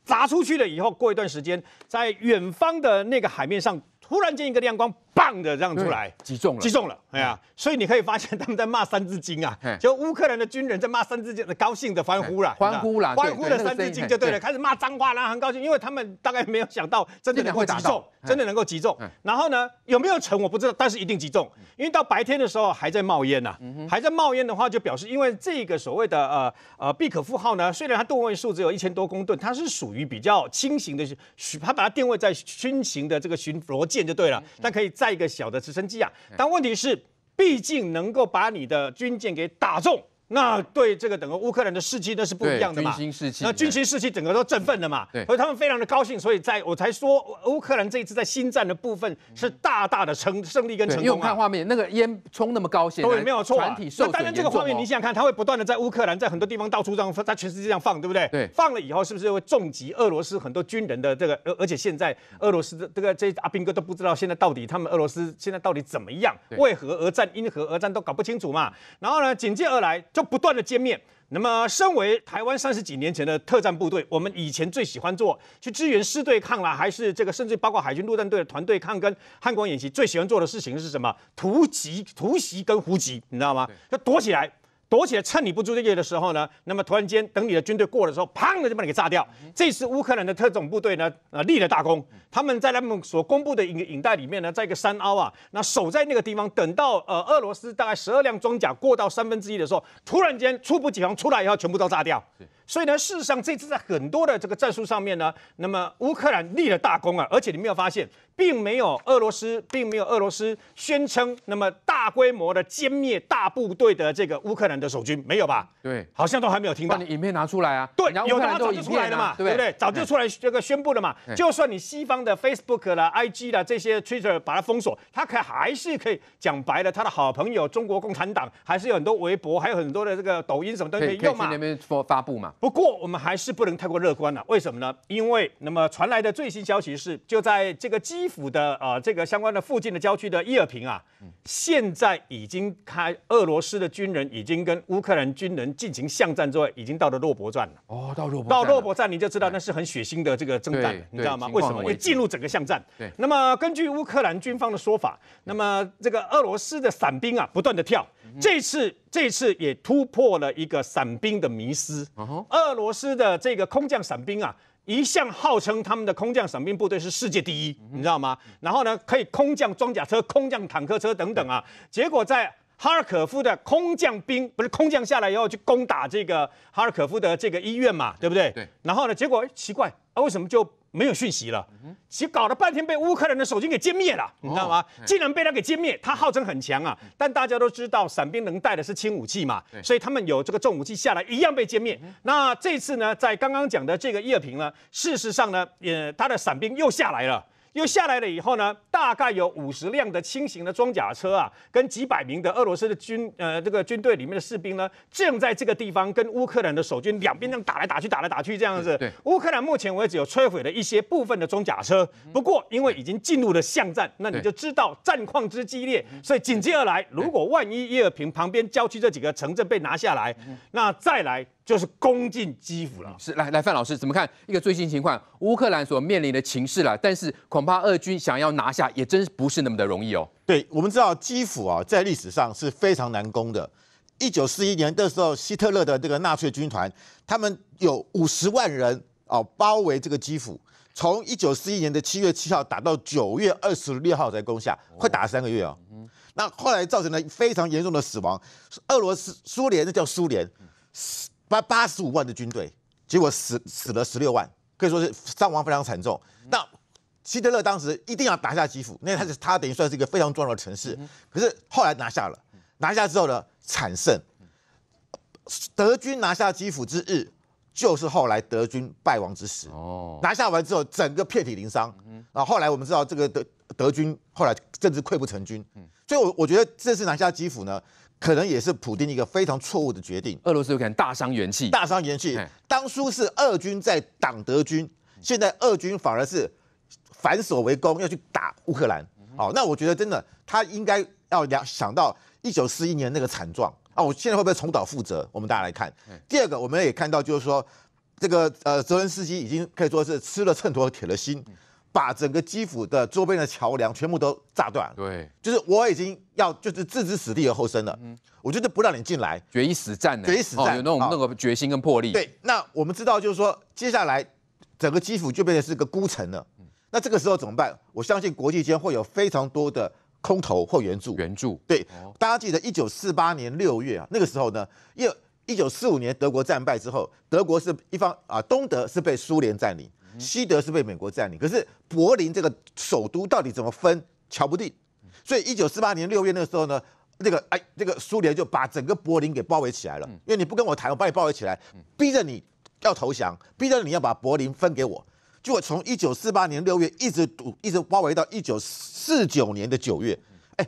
Speaker 4: 砸出去了以后，过一段时间，在远方的那个海面上，突然间一个亮光。棒的这样出来击中了，击中了，哎呀，所以你可以发现他们在骂《三字经》啊，就乌克兰的军人在骂《三字经》，高兴的欢呼了，欢呼了，欢呼了《三字经》就对了，开始骂脏话了，很高兴，因为他们大概没有想到真的能够击中，真的能够击中。然后呢，有没有沉我不知道，但是一定击中，因为到白天的时候还在冒烟呐，还在冒烟的话就表示，因为这个所谓的呃呃“毕可夫号”呢，虽然它吨位数只有一千多公吨，它是属于比较轻型的，它把它定位在轻型的这个巡逻舰就对了，但可以。再一个小的直升机啊，但问题是，毕竟能够把你的军舰给打中。那对这个整个乌克兰的士气那是不一样的嘛？那军心士气整个都振奋了嘛？对，所以他们非常的高兴，所以在我才说乌克兰这一次在新战的部分是大大的成胜利跟成功。因为我看
Speaker 1: 画面，那个烟冲那么高，所以没有错，船体当然
Speaker 4: 这个画面你想看，它会不断的在乌克兰，在很多地方到处这样在全世界这样放，对不对？对，放了以后是不是会重击俄罗斯很多军人的这个？而而且现在俄罗斯的这个这阿兵哥都不知道现在到底他们俄罗斯现在到底怎么样？为何而战？因何而战都搞不清楚嘛？然后呢，紧接而来。不断的歼灭。那么，身为台湾三十几年前的特战部队，我们以前最喜欢做，去支援师对抗啦，还是这个，甚至包括海军陆战队的团队抗跟汉光演习最喜欢做的事情是什么？突袭、突袭跟伏击，你知道吗？要躲起来。躲起来，趁你不注意的时候呢，那么突然间，等你的军队过的时候，砰的就把你给炸掉。这次乌克兰的特种部队呢，呃立了大功。他们在他们所公布的影影带里面呢，在一个山凹啊，那守在那个地方，等到呃俄罗斯大概十二辆装甲过到三分之一的时候，突然间猝不及防出来以后，全部都炸掉。所以呢，事实上这次在很多的这个战术上面呢，那么乌克兰立了大功啊，而且你没有发现。并没有俄罗斯，并没有俄罗斯宣称那么大规模的歼灭大部队的这个乌克兰的守军，没有吧？对，好像都还没有听到。你影片拿出来啊？对，有的早就出来了嘛，对不对？早就出来这个宣布了嘛。就算你西方的 Facebook 啦、IG 啦这些 Twitter 把它封锁，它可还是可以讲白了，他的好朋友中国共产党还是有很多微博，还有很多的这个抖音什么都可以用嘛。那
Speaker 1: 边发发布嘛。
Speaker 4: 不过我们还是不能太过乐观了，为什么呢？因为那么传来的最新消息是，就在这个基。府的啊，这个相关的附近的郊区的伊尔平啊，现在已经开，俄罗斯的军人已经跟乌克兰军人进行巷战之外，已经到了洛博站了。
Speaker 1: 哦，到洛博到洛
Speaker 4: 博站，你就知道那是很血腥的这个征战，你知道吗？为什么？因为进入整个巷战。那么根据乌克兰军方的说法，那么这个俄罗斯的伞兵啊，不断的跳，这次这次也突破了一个伞兵的迷失。俄罗斯的这个空降伞兵啊。一向号称他们的空降伞兵部队是世界第一，你知道吗？然后呢，可以空降装甲车、空降坦克车等等啊。结果在哈尔科夫的空降兵不是空降下来以后去攻打这个哈尔科夫的这个医院嘛，对不对？对。然后呢，结果奇怪啊，为什么就？没有讯息了，其实搞了半天被乌克兰的守军给歼灭了，你知道吗？竟然被他给歼灭，他号称很强啊，但大家都知道伞兵能带的是轻武器嘛，所以他们有这个重武器下来一样被歼灭。那这次呢，在刚刚讲的这个叶尔平呢，事实上呢，也他的伞兵又下来了。又下来了以后呢，大概有五十辆的轻型的装甲车啊，跟几百名的俄罗斯的军呃这个军队里面的士兵呢，正在这个地方跟乌克兰的守军两边这样打来打去，打来打去这样子。对，乌克兰目前为止有摧毁了一些部分的装甲车，不过因为已经进入了巷战，那你就知道战况之激烈，所以紧接而来，如果万一伊尔平旁边郊区这几个城镇被拿下来，那再来。就是攻进基辅了，是来来范老师怎么看
Speaker 1: 一个最新情况？乌克兰所面临的情势了，但是恐怕俄军想要拿下也真
Speaker 7: 不是那么的容易哦。对，我们知道基辅啊，在历史上是非常难攻的。一九四一年的时候，希特勒的这个纳粹军团，他们有五十万人哦包围这个基辅，从一九四一年的七月七号打到九月二十六号才攻下，快打三个月哦。那后来造成了非常严重的死亡。俄罗斯苏联，那叫苏联，八八十五万的军队，结果死死了十六万，可以说是伤亡非常惨重。那希特勒当时一定要打下基辅，那他是他等于算是一个非常重要的城市。可是后来拿下了，拿下之后呢，惨胜。德军拿下基辅之日，就是后来德军败亡之时。哦，拿下完之后，整个遍体鳞伤。嗯，啊，后来我们知道这个德德军后来甚至溃不成军。嗯，所以，我我觉得这次拿下基辅呢。可能也是普京一个非常错误的决定，俄罗斯有可能大伤元气，大伤元气。当初是俄军在挡德军，现在俄军反而是反守为攻，要去打乌克兰。哦，那我觉得真的，他应该要想想到一九四一年那个惨状啊！我现在会不会重蹈覆辙？我们大家来看。第二个，我们也看到就是说，这个呃泽连斯基已经可以说是吃了秤砣铁了心。把整个基辅的周边的桥梁全部都炸断，对，就是我已经要就是置之死地而后生了。嗯，我就得不让你进来，决一死战的，决一死战。哦，有那种那个决心跟魄力。对，那我们知道就是说，接下来整个基辅就变成是个孤城了。嗯，那这个时候怎么办？我相信国际间会有非常多的空投或援助。援助。对，大家记得一九四八年六月啊，那个时候呢，一九四五年德国战败之后，德国是一方啊，东德是被苏联占领。西德是被美国占领，可是柏林这个首都到底怎么分，瞧不定。所以一九四八年六月那个时候呢，那个哎，这个苏联就把整个柏林给包围起来了。因为你不跟我谈，我把你包围起来，逼着你要投降，逼着你要把柏林分给我。就从一九四八年六月一直堵，一直包围到一九四九年的九月，哎，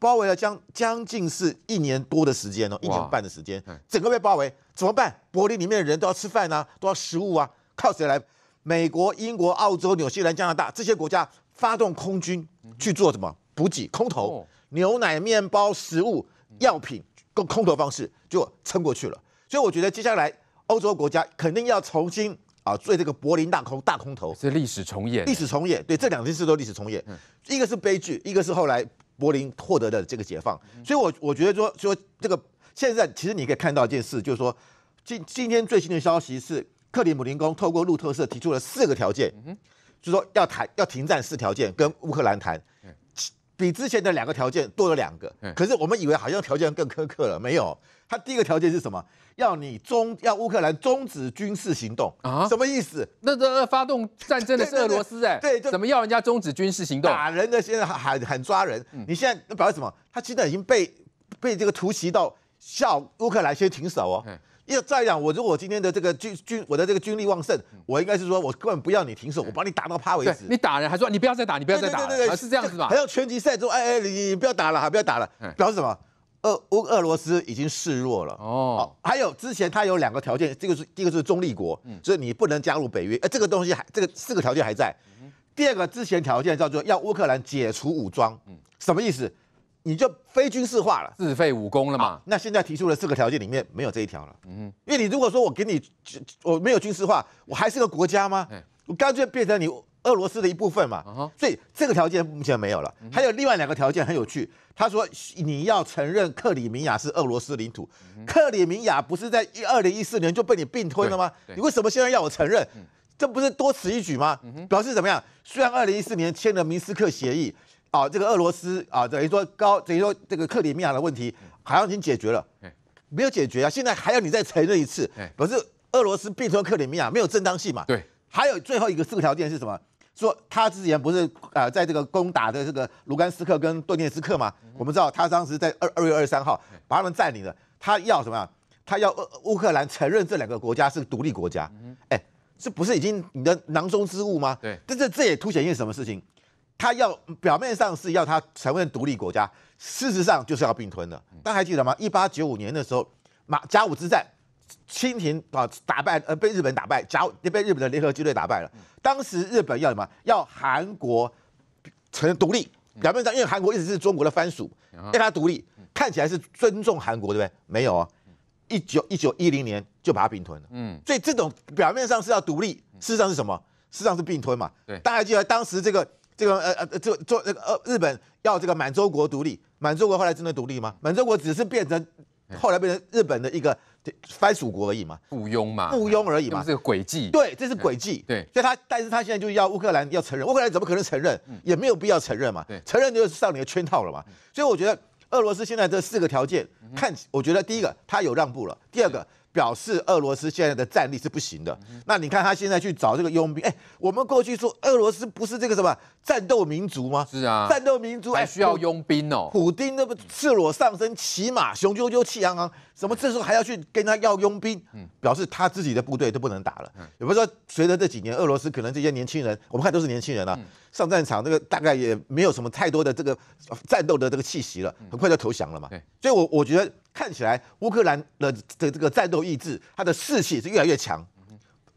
Speaker 7: 包围了将将近是一年多的时间哦，一年半的时间，整个被包围，怎么办？柏林里面的人都要吃饭啊，都要食物啊，靠谁来？美国、英国、澳洲、纽西兰、加拿大这些国家发动空军去做什么补给空投牛奶、面包、食物、药品，空空投方式就撑过去了。所以我觉得接下来欧洲国家肯定要重新啊做这个柏林大空大空投。是历史重演，历史重演，对这两件事都历史重演，一个是悲剧，一个是后来柏林获得的这个解放。所以我我觉得说说这个现在其实你可以看到一件事，就是说今今天最新的消息是。克里姆林宫透过路透社提出了四个条件，就说要谈要停战四条件跟乌克兰谈，比之前的两个条件多了两个。可是我们以为好像条件更苛刻了，没有。他第一个条件是什么？要你中要乌克兰终止军事行动啊？什么意思？那个发动战争的是俄罗斯哎，对，怎么要人家终止军事行动？打人的现在喊喊抓人，你现在那表示什么？他现在已经被被这个突袭到，叫乌克兰先停手哦。要再讲，我如果今天的这个军军，我的这个军力旺盛，我应该是说我根本不要你停手，我把你打到趴为止。
Speaker 1: 你打人还说你不要再打，你不要再打。对对对，是这样子吧？还有
Speaker 7: 拳击赛中，后，哎哎，你你不要打了，哈，不要打了，表示什么？俄乌俄罗斯已经示弱了。哦，还有之前他有两个条件，这个是第一个是中立国，所以你不能加入北约。哎，这个东西还这个四个条件还在。第二个之前条件叫做要乌克兰解除武装，什么意思？你就非军事化了，自废武功了嘛？那现在提出的四个条件里面没有这一条了。嗯，因为你如果说我给你，我没有军事化，我还是个国家吗？我干脆变成你俄罗斯的一部分嘛。所以这个条件目前没有了。还有另外两个条件很有趣，他说你要承认克里米亚是俄罗斯领土。克里米亚不是在二零一四年就被你并吞了吗？你为什么现在要我承认？这不是多此一举吗？表示怎么样？虽然二零一四年签了明斯克协议。啊，这个俄罗斯啊，等于说高，等于说这个克里米亚的问题好像已经解决了，没有解决啊，现在还要你再承认一次。不是俄罗斯，并说克里米亚没有正当性嘛。对，还有最后一个四个条件是什么？说他之前不是啊，在这个攻打的这个卢甘斯克跟顿涅茨克嘛？我们知道他当时在二二月二十三号把他们占领了，他要什么？他要乌克兰承认这两个国家是独立国家。哎，这不是已经你的囊中之物吗？对，这这这也凸显一件什么事情？他要表面上是要他承认独立国家，事实上就是要并吞的。大家还记得吗？一八九五年的时候，马甲午之战，清廷啊打败呃被日本打败，甲被日本的联合军队打败了。当时日本要什么？要韩国承认独立。表面上因为韩国一直是中国的藩属，要他独立，看起来是尊重韩国，对不对？没有啊，一九一九一零年就把它并吞了。嗯，所以这种表面上是要独立，事实上是什么？事实上是并吞嘛。对，大家记得当时这个。这个呃呃，这个做那个呃，日本要这个满洲国独立，满洲国后来真的独立吗？满洲国只是变成后来变成日本的一个藩属国而已嘛，
Speaker 1: 附庸嘛，附庸而已嘛，这是诡计，对，
Speaker 7: 这是诡计，对，所以他，但是他现在就要乌克兰要承认，乌克兰怎么可能承认？也没有必要承认嘛，承认就是上你的圈套了嘛，所以我觉得俄罗斯现在这四个条件，看我觉得第一个他有让步了，第二个。表示俄罗斯现在的战力是不行的。那你看他现在去找这个佣兵，哎，我们过去说俄罗斯不是这个什么战斗民族吗？是啊，战斗民族还需要佣兵哦。普京那么赤裸上身骑马，雄赳赳气昂昂，什么这时候还要去跟他要佣兵，表示他自己的部队都不能打了。也不是说随着这几年俄罗斯可能这些年轻人，我们看都是年轻人啊。上战场那个大概也没有什么太多的这个战斗的这个气息了，很快就投降了嘛。对，所以，我我觉得看起来乌克兰的的这个战斗意志，他的士气是越来越强，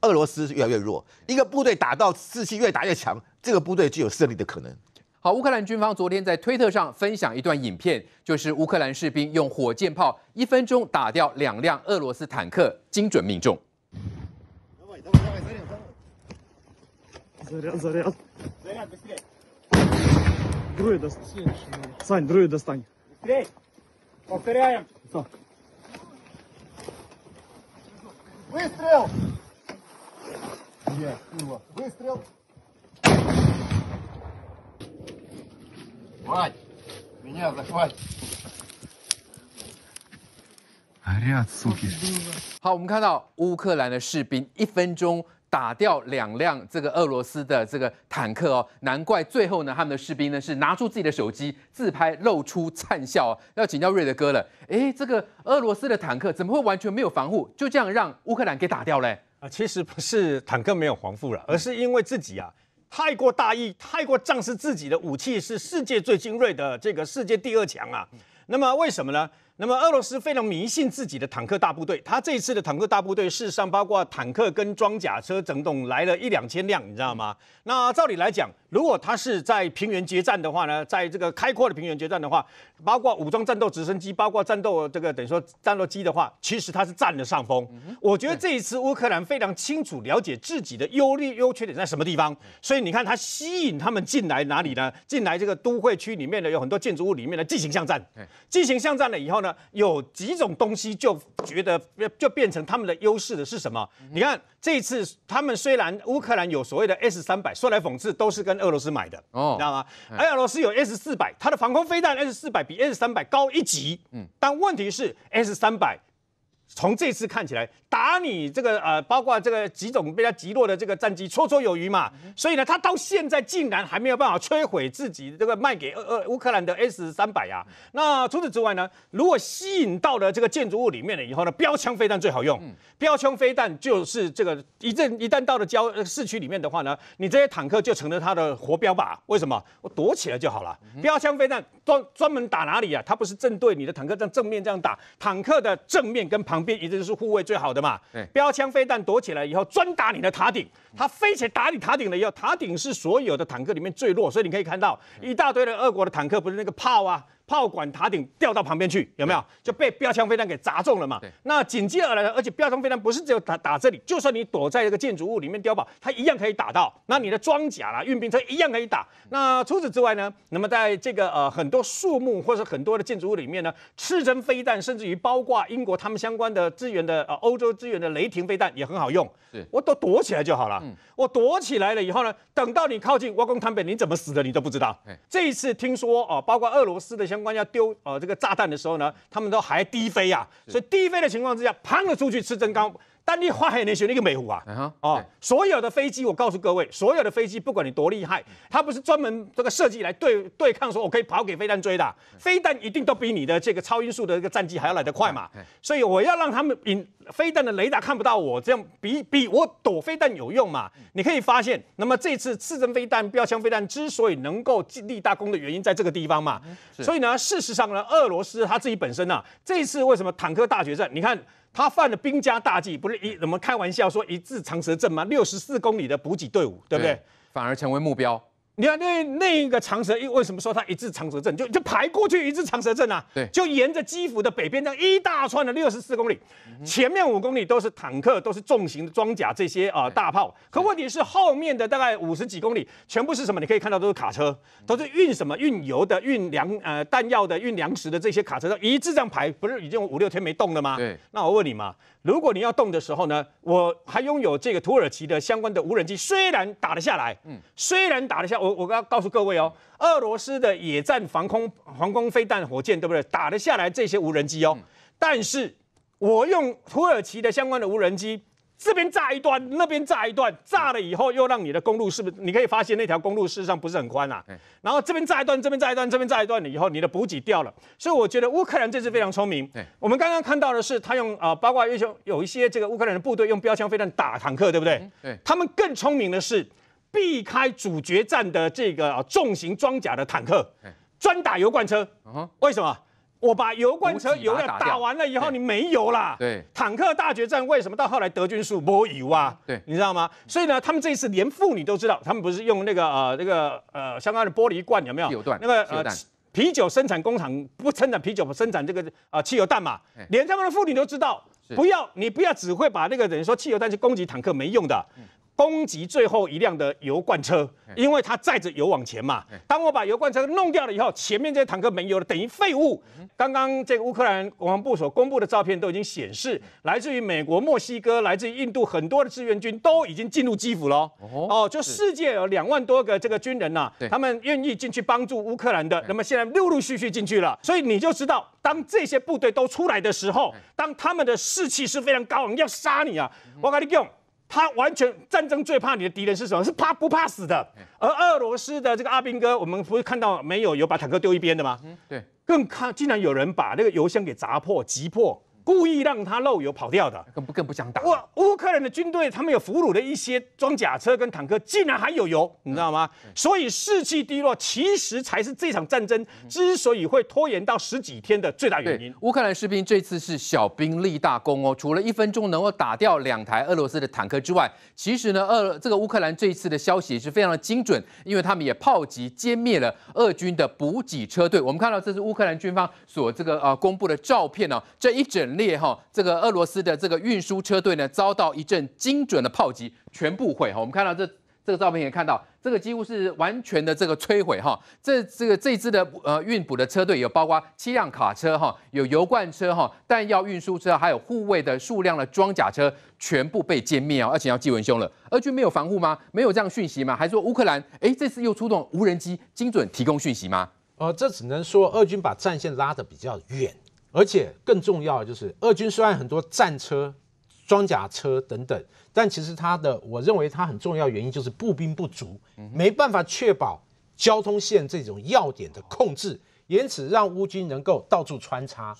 Speaker 7: 俄罗斯是越来越弱。一个部队打到士气越打越强，这个部队就有胜利的可能。好，乌克兰军方昨
Speaker 1: 天在推特上分享一段影片，就是乌克兰士兵用火箭炮一分钟打掉两辆俄罗斯坦克，精准命中。
Speaker 6: Заряд, заряд. Заряд, быстрее. Другой достань. Сань, другой достань. Быстрее. Повторяем. Все.
Speaker 7: Выстрел! Нет, его. Выстрел. Хвать! Меня захватит. Горят, суки.
Speaker 1: 好，我们看到乌克兰的士兵一分钟打掉两辆这个俄罗斯的这个坦克哦，难怪最后呢，他们的士兵呢是拿出自己的手机自拍，露出灿笑，要请教瑞德哥了。哎，这个俄罗斯的坦
Speaker 4: 克怎么会完全没有防护，就这样让乌克兰给打掉嘞？啊，其实不是坦克没有防护了，而是因为自己啊太过大意，太过仗势自己的武器是世界最精锐的，这个世界第二强啊。那么为什么呢？那么俄罗斯非常迷信自己的坦克大部队，他这一次的坦克大部队事实上包括坦克跟装甲车整栋来了一两千辆，你知道吗？那照理来讲，如果他是在平原决战的话呢，在这个开阔的平原决战的话，包括武装战斗直升机，包括战斗这个等于说战斗机的话，其实他是占了上风。我觉得这一次乌克兰非常清楚了解自己的优劣优缺点在什么地方，所以你看他吸引他们进来哪里呢？进来这个都会区里面的有很多建筑物里面的进行巷战，进行巷战了以后呢。有几种东西就觉得就变成他们的优势的是什么？你看这一次他们虽然乌克兰有所谓的 S 三百，说来讽刺都是跟俄罗斯买的，你知道吗？而俄罗斯有 S 四百，它的防空飞弹 S 四百比 S 三百高一级，嗯，但问题是 S 三百。从这次看起来，打你这个呃，包括这个几种被他击落的这个战机，绰绰有余嘛。所以呢，他到现在竟然还没有办法摧毁自己这个卖给呃呃乌克兰的 S 三百啊。那除此之外呢，如果吸引到了这个建筑物里面了以后呢，标枪飞弹最好用。标枪飞弹就是这个一阵一旦到了郊市区里面的话呢，你这些坦克就成了他的活标靶。为什么？我躲起来就好了。标枪飞弹专专门打哪里啊？它不是正对你的坦克正正面这样打，坦克的正面跟旁。边一直是护卫最好的嘛。标枪飞弹躲起来以后，专打你的塔顶。它飞起来打你塔顶了以后，塔顶是所有的坦克里面最弱，所以你可以看到一大堆的俄国的坦克，不是那个炮啊。炮管塔顶掉到旁边去，有没有就被标枪飞弹给砸中了嘛？对。那紧接而来的，而且标枪飞弹不是只有打打这里，就算你躲在这个建筑物里面碉堡，它一样可以打到。那你的装甲啦、运兵车一样可以打。那除此之外呢？那么在这个呃很多树木或者很多的建筑物里面呢，刺针飞弹，甚至于包括英国他们相关的资源的呃欧洲资源的雷霆飞弹也很好用。我都躲起来就好了。嗯。我躲起来了以后呢，等到你靠近挖工坦北，你怎么死的你都不知道。这一次听说啊，包括俄罗斯的相要丢呃这个炸弹的时候呢，他们都还低飞呀，所以低飞的情况之下，盘的出去吃增高。单列花海能学那个美虎啊啊！所有的飞机，我告诉各位，所有的飞机，不管你多厉害，它不是专门这个设计来对对抗说，我可以跑给飞弹追的。飞弹一定都比你的这个超音速的这个战机还要来得快嘛。所以我要让他们引飞弹的雷达看不到我，这样比比我躲飞弹有用嘛。你可以发现，那么这次刺真飞弹、标枪飞弹之所以能够立大功的原因，在这个地方嘛。所以呢，事实上呢，俄罗斯他自己本身呢，这次为什么坦克大决战？你看。他犯了兵家大忌，不是一怎么开玩笑说一字长蛇阵吗？六十四公里的补给队伍，对不对？反而成为目标。你看那那一个长蛇，为什么说它一字长蛇阵？就就排过去一字长蛇阵啊！对，就沿着基辅的北边这样一大串的六十四公里，前面五公里都是坦克，都是重型的装甲，这些啊大炮。可问题是后面的大概五十几公里全部是什么？你可以看到都是卡车，都是运什么？运油的、运粮呃弹药的、运粮食的这些卡车，一字这样排，不是已经五六天没动了吗？对。那我问你嘛，如果你要动的时候呢，我还拥有这个土耳其的相关的无人机，虽然打得下来，嗯，虽然打得下我。我要告诉各位哦，俄罗斯的野战防空、防空飞弹、火箭，对不对？打得下来这些无人机哦。但是，我用土耳其的相关的无人机，这边炸一段，那边炸一段，炸了以后又让你的公路是不是？你可以发现那条公路事实上不是很宽啊。然后这边炸一段，这边炸一段，这边炸一段了以后，你的补给掉了。所以我觉得乌克兰这次非常聪明。我们刚刚看到的是，他用啊，包括一些有一些这个乌克兰的部队用标枪飞弹打坦克，对不对？他们更聪明的是。避开主决战的这个重型装甲的坦克，专打油罐车。为什么？我把油罐车油量打完了以后，你没油了。对，坦克大决战为什么到后来德军输没油啊？对，你知道吗？所以呢，他们这一次连妇女都知道，他们不是用那个呃那个呃相关的玻璃罐有没有？那个呃啤酒生产工厂不生产啤酒，生产这个呃汽油弹嘛？连他们的妇女都知道，不要你不要只会把那个等于说汽油弹去攻击坦克没用的。攻击最后一辆的油罐车，因为它载着油往前嘛。当我把油罐车弄掉了以后，前面这些坦克没油了，等于废物。刚刚这个乌克兰国防部所公布的照片都已经显示，来自于美国、墨西哥、来自于印度很多的志愿军都已经进入基辅了。哦，就世界有两万多个这个军人呐，他们愿意进去帮助乌克兰的。那么现在陆陆续续进去了，所以你就知道，当这些部队都出来的时候，当他们的士气是非常高昂，要杀你啊！我格里贡。他完全战争最怕你的敌人是什么？是怕不怕死的。而俄罗斯的这个阿兵哥，我们不是看到没有有把坦克丢一边的吗？嗯，对。更看竟然有人把那个油箱给砸破、击破。故意让他漏油跑掉的，更不更不想打？哇，乌克兰的军队，他们有俘虏的一些装甲车跟坦克，竟然还有油，你知道吗？所以士气低落，其实才是这场战争之所以会拖延到十几天的最大原因。
Speaker 1: 乌克兰士兵这次是小兵立大功哦！除了一分钟能够打掉两台俄罗斯的坦克之外，其实呢，俄这个乌克兰这一次的消息是非常的精准，因为他们也炮击歼灭了俄军的补给车队。我们看到这是乌克兰军方所这个呃公布的照片呢，这一整。列哈，这个俄罗斯的这个运输车队呢，遭到一阵精准的炮击，全部毁。哈。我们看到这这个照片，也看到这个几乎是完全的这个摧毁哈。这这个这支的呃运补的车队有包括七辆卡车哈，有油罐车哈，弹药运输车，还有护卫的数量的装甲车全部被歼灭啊！而且要寄文胸了。俄军没有防护吗？没有这样讯息吗？还说乌克兰哎这次又出动无人机精准提供讯息吗？呃，这只能说俄军把战线拉的比较远。而且更重要的就是，俄军虽
Speaker 3: 然很多战车、装甲车等等，但其实它的，我认为它很重要原因就是步兵不足，没办法确保交通线这种要点的控制，因此让乌军能够到处穿插，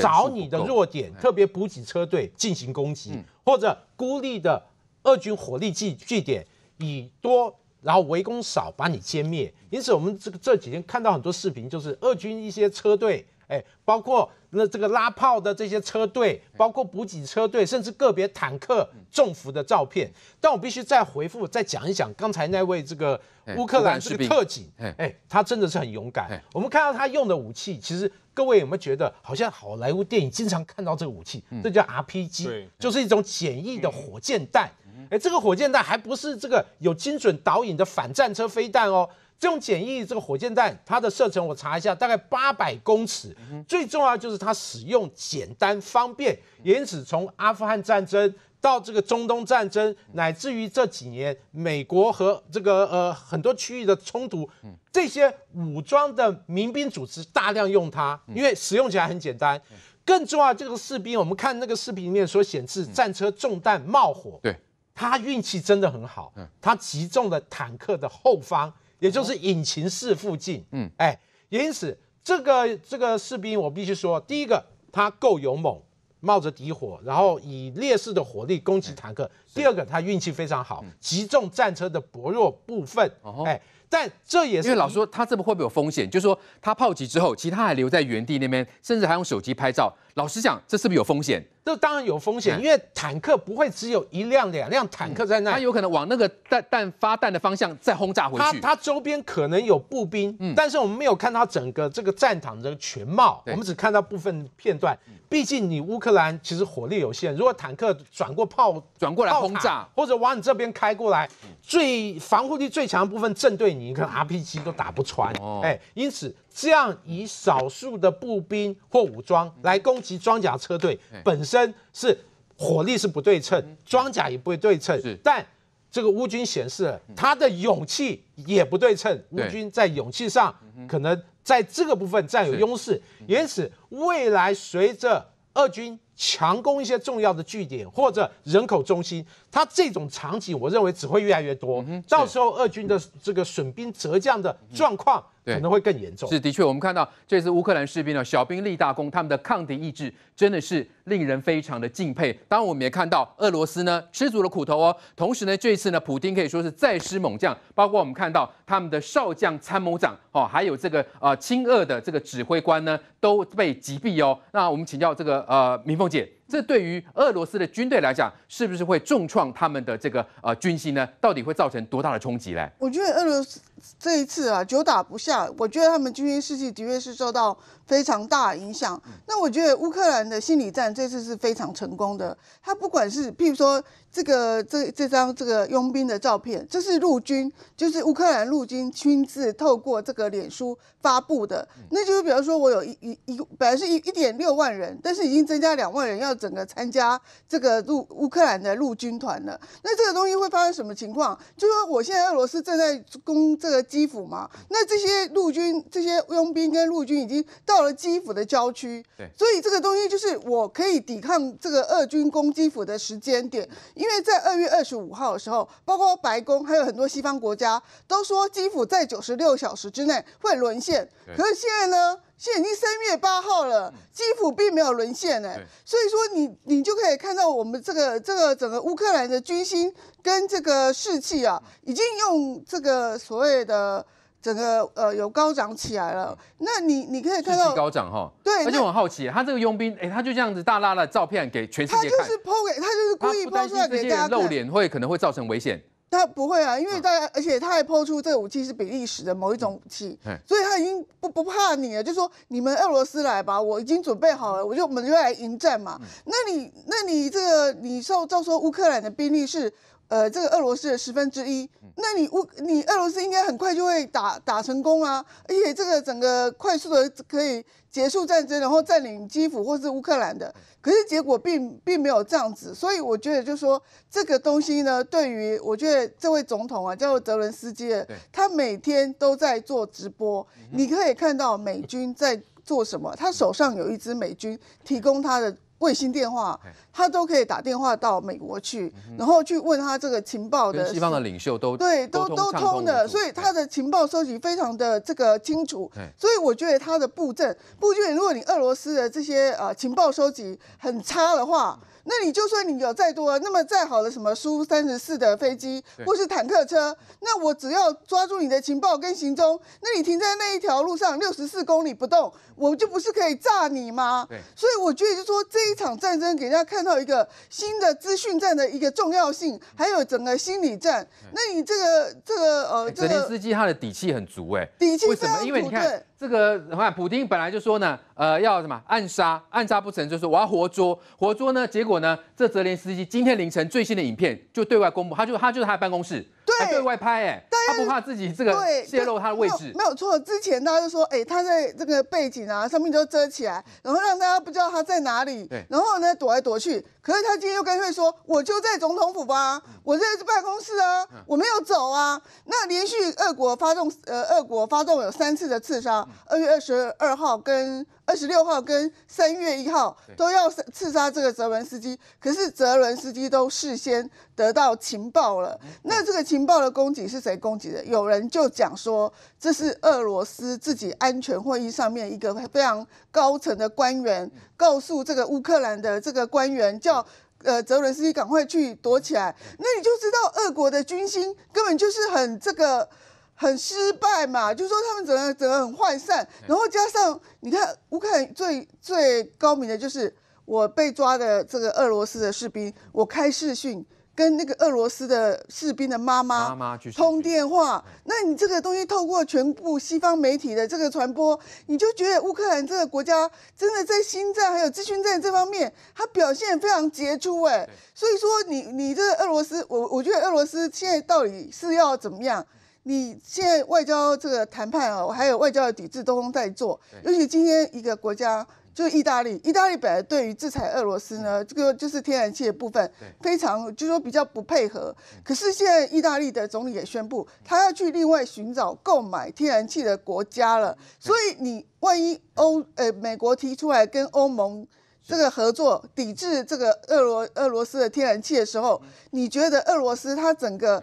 Speaker 3: 找你的弱点，特别补给车队进行攻击，或者孤立的俄军火力据据点，以多然后围攻少，把你歼灭。因此我们这个这几天看到很多视频，就是俄军一些车队。哎，包括那这个拉炮的这些车队，包括补给车队，甚至个别坦克中伏的照片。但我必须再回复，再讲一讲刚才那位这个乌克兰这个特警，哎，他真的是很勇敢。我们看到他用的武器，其实各位有没有觉得好像好莱坞电影经常看到这个武器？这叫 RPG，就是一种简易的火箭弹。哎，这个火箭弹还不是这个有精准导引的反战车飞弹哦。这种简易这个火箭弹，它的射程我查一下，大概八百公尺。最重要就是它使用简单方便，因此从阿富汗战争到这个中东战争，乃至于这几年美国和这个呃很多区域的冲突，这些武装的民兵组织大量用它，因为使用起来很简单。更重要，这个士兵我们看那个视频里面所显示，战车中弹冒火。对。他运气真的很好，嗯，他击中了坦克的后方，也就是引擎室附近，嗯，哎，因此这个这个士兵，我必须说，第一个他够勇猛，冒着敌火，然后以劣势的火力攻击坦克；第二个他运气非常好，击中
Speaker 1: 战车的薄弱部分，哎，但这也是因为老说他这会不会有风险？就是说他炮击之后，其他还留在原地那边，甚至还用手机拍照。老实讲，这是不是有风险？
Speaker 3: 这当然有风险，因为坦克不会只有一辆、两辆坦克在那，它有可能往那个弹弹发弹的方向再轰炸回去。它它周边可能有步兵，嗯，但是我们没有看到整个这个战场的全貌，我们只看到部分片段。毕竟你乌克兰其实火力有限，如果坦克转过炮转过来轰炸，或者往你这边开过来，最防护力最强的部分正对你一个 RPG 都打不穿。哦，哎，因此。这样以少数的步兵或武装来攻击装甲车队，本身是火力是不对称，装甲也不对称。但这个乌军显示了他的勇气也不对称。乌军在勇气上可能在这个部分占有优势，因此未来随着俄军强攻一些重要的据点或者人口中心。他这种场景，我认为只会越来越多。到时候俄军的这个损兵折将的状况，可能会更严重。是的
Speaker 1: 确，我们看到这次乌克兰士兵呢，小兵立大功，他们的抗敌意志真的是令人非常的敬佩。当然，我们也看到俄罗斯呢吃足了苦头哦。同时呢，这一次呢，普京可以说是再施猛将，包括我们看到他们的少将参谋长哦，还有这个啊亲俄的这个指挥官呢都被击毙哦。那我们请教这个呃明凤姐。这对于俄罗斯的军队来讲，是不是会重创他们的这个呃军心呢？到底会造成多大的冲击嘞？
Speaker 2: 我觉得俄罗斯这一次啊，久打不下，我觉得他们军心士气的确是受到非常大影响。那我觉得乌克兰的心理战这次是非常成功的。他不管是譬如说这个这这张这个佣兵的照片，这是陆军，就是乌克兰陆军亲自透过这个脸书发布的。那就是比方说我有一一一本来是一一点六万人，但是已经增加两万人要。整个参加这个陆乌克兰的陆军团了，那这个东西会发生什么情况？就说我现在俄罗斯正在攻这个基辅嘛，那这些陆军这些佣兵跟陆军已经到了基辅的郊区，对，所以这个东西就是我可以抵抗这个俄军攻基辅的时间点，因为在二月二十五号的时候，包括白宫还有很多西方国家都说基辅在九十六小时之内会沦陷，可是现在呢？现在已经三月八号了，基辅并没有沦陷呢，所以说你你就可以看到我们这个这个整个乌克兰的军心跟这个士气啊，已经用这个所谓的整个呃有高涨起来了。那你你可以看到高
Speaker 1: 涨哈，对，而且我很好奇，他这个佣兵哎，他就这样子大拉的照片给全世界看，他就是
Speaker 2: 抛给，他就是故意抛出来给大家露脸，
Speaker 1: 会可能会造成危险。
Speaker 2: 他不会啊，因为大家，而且他还抛出这个武器是比利时的某一种武器，所以他已经不不怕你了，就说你们俄罗斯来吧，我已经准备好了，我就我们就来迎战嘛。那你那你这个，你受照说乌克兰的兵力是。呃，这个俄罗斯的十分之一，那你乌你俄罗斯应该很快就会打打成功啊，而且这个整个快速的可以结束战争，然后占领基辅或是乌克兰的，可是结果并并没有这样子，所以我觉得就说这个东西呢，对于我觉得这位总统啊，叫做泽伦斯基，他每天都在做直播，你可以看到美军在做什么，他手上有一支美军提供他的。卫星电话，他都可以打电话到美国去，然后去问他这个情报的西方的领
Speaker 1: 袖都对都都通的，所以
Speaker 2: 他的情报收集非常的这个清楚，所以我觉得他的布阵布阵，如果你俄罗斯的这些呃情报收集很差的话。那你就说你有再多，那么再好的什么苏三十四的飞机，或是坦克车，那我只要抓住你的情报跟行踪，那你停在那一条路上六十四公里不动，我就不是可以炸你吗？对，所以我觉得就是说这一场战争给人家看到一个新的资讯战的一个重要性，还有整个心理战。那你这个这个呃，这个
Speaker 1: 司机他的底气很足哎，底气非常足。因为你看这个，你看普京本来就说呢，呃，要什么暗杀，暗杀不成，就说我要活捉，活捉呢，结果。果呢？这泽连斯基今天凌晨最新的影片就对外公布，他就他就是他的办公室。对外拍哎，他不怕自己这个泄露他的位置，没有
Speaker 2: 错。之前他就说，哎，他在这个背景啊，上面都遮起来，然后让大家不知道他在哪里。对，然后呢躲来躲去。可是他今天又干脆说，我就在总统府吧，我在办公室啊，我没有走啊。那连续俄国发动呃俄国发动有三次的刺杀，二月二十二号跟二十六号跟三月一号都要刺杀这个泽伦斯基，可是泽伦斯基都事先得到情报了，那这个情报。到了攻击是谁攻击的？有人就讲说，这是俄罗斯自己安全会议上面一个非常高层的官员告诉这个乌克兰的这个官员，叫呃泽伦斯基赶快去躲起来。那你就知道俄国的军心根本就是很这个很失败嘛，就说他们整个整个很涣散。然后加上你看乌克兰最最高明的就是我被抓的这个俄罗斯的士兵，我开视讯。跟那个俄罗斯的士兵的妈妈通电话，那你这个东西透过全部西方媒体的这个传播，你就觉得乌克兰这个国家真的在新战还有自训战这方面，它表现非常杰出哎。所以说，你你这个俄罗斯，我我觉得俄罗斯现在到底是要怎么样？你现在外交这个谈判啊，还有外交的抵制都在做，尤其今天一个国家。就意大利，意大利本来对于制裁俄罗斯呢，这个就是天然气的部分，非常就是说比较不配合。可是现在意大利的总理也宣布，他要去另外寻找购买天然气的国家了。所以你万一欧呃美国提出来跟欧盟这个合作抵制这个俄罗俄罗斯的天然气的时候，你觉得俄罗斯它整个？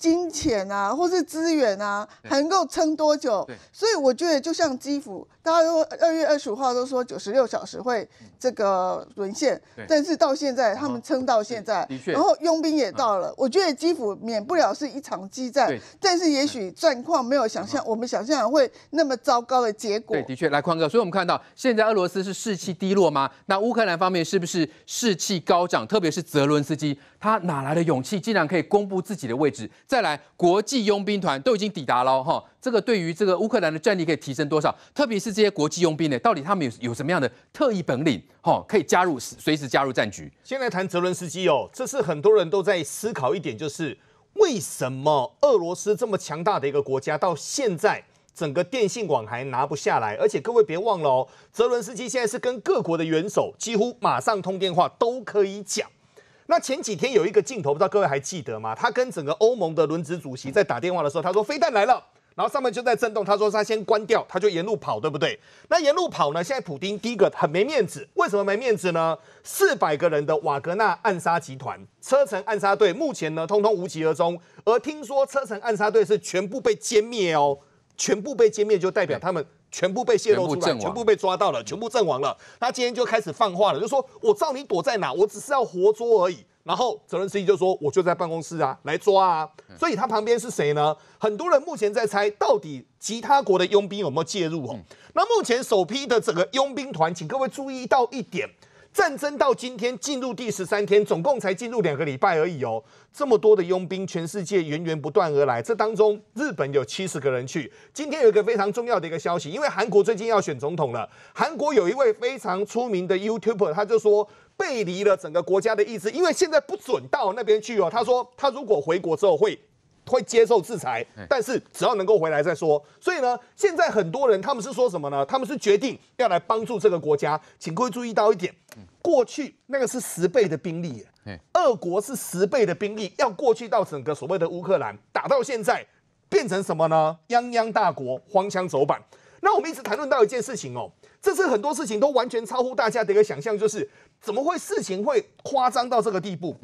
Speaker 2: 金钱啊，或是资源啊，能够撑多久？所以我觉得，就像基辅，大家都二月二十五号都说九十六小时会这个沦陷，但是到现在他们撑到现在，然后佣兵也到了。我觉得基辅免不了是一场激战，但是也许战况没有想象我们想象会那么糟糕的结果。对，
Speaker 1: 的确。来，宽哥，所以我们看到现在俄罗斯是士气低落吗？那乌克兰方面是不是士气高涨？特别是泽伦斯基，他哪来的勇气，竟然可以公布自己的位置？再来，国际佣兵团都已经抵达了哈，这个对于这个乌克兰的战力可以提升多少？特别是这些国际佣兵呢，到底他们有有什么样的特异本领哈？可以加入随时加入战局。
Speaker 6: 先来谈泽伦斯基哦，这是很多人都在思考一点，就是为什么俄罗斯这么强大的一个国家，到现在整个电信网还拿不下来？而且各位别忘了哦，泽伦斯基现在是跟各国的元首几乎马上通电话都可以讲。那前几天有一个镜头，不知道各位还记得吗？他跟整个欧盟的轮值主席在打电话的时候，他说飞弹来了，然后上面就在震动。他说他先关掉，他就沿路跑，对不对？那沿路跑呢？现在普丁第一个很没面子，为什么没面子呢？四百个人的瓦格纳暗杀集团车臣暗杀队目前呢，通通无疾而终。而听说车臣暗杀队是全部被歼灭哦，全部被歼灭就代表他们。全部被泄露出来，全部被抓到了，全部阵亡了。他今天就开始放话了，就说我知道你躲在哪，我只是要活捉而已。然后责任司机就说，我就在办公室啊，来抓啊。所以他旁边是谁呢？很多人目前在猜，到底其他国的佣兵有没有介入哦？那目前首批的整个佣兵团，请各位注意到一点。战争到今天进入第十三天，总共才进入两个礼拜而已哦。这么多的佣兵，全世界源源不断而来。这当中，日本有七十个人去。今天有一个非常重要的一个消息，因为韩国最近要选总统了。韩国有一位非常出名的 YouTuber，他就说背离了整个国家的意志，因为现在不准到那边去哦。他说，他如果回国之后会。会接受制裁，但是只要能够回来再说。所以呢，现在很多人他们是说什么呢？他们是决定要来帮助这个国家。请各位注意到一点，过去那个是十倍的兵力，俄国是十倍的兵力，要过去到整个所谓的乌克兰打到现在，变成什么呢？泱泱大国，荒腔走板。那我们一直谈论到一件事情哦，这次很多事情都完全超乎大家的一个想象，就是怎么会事情会夸张到这个地步？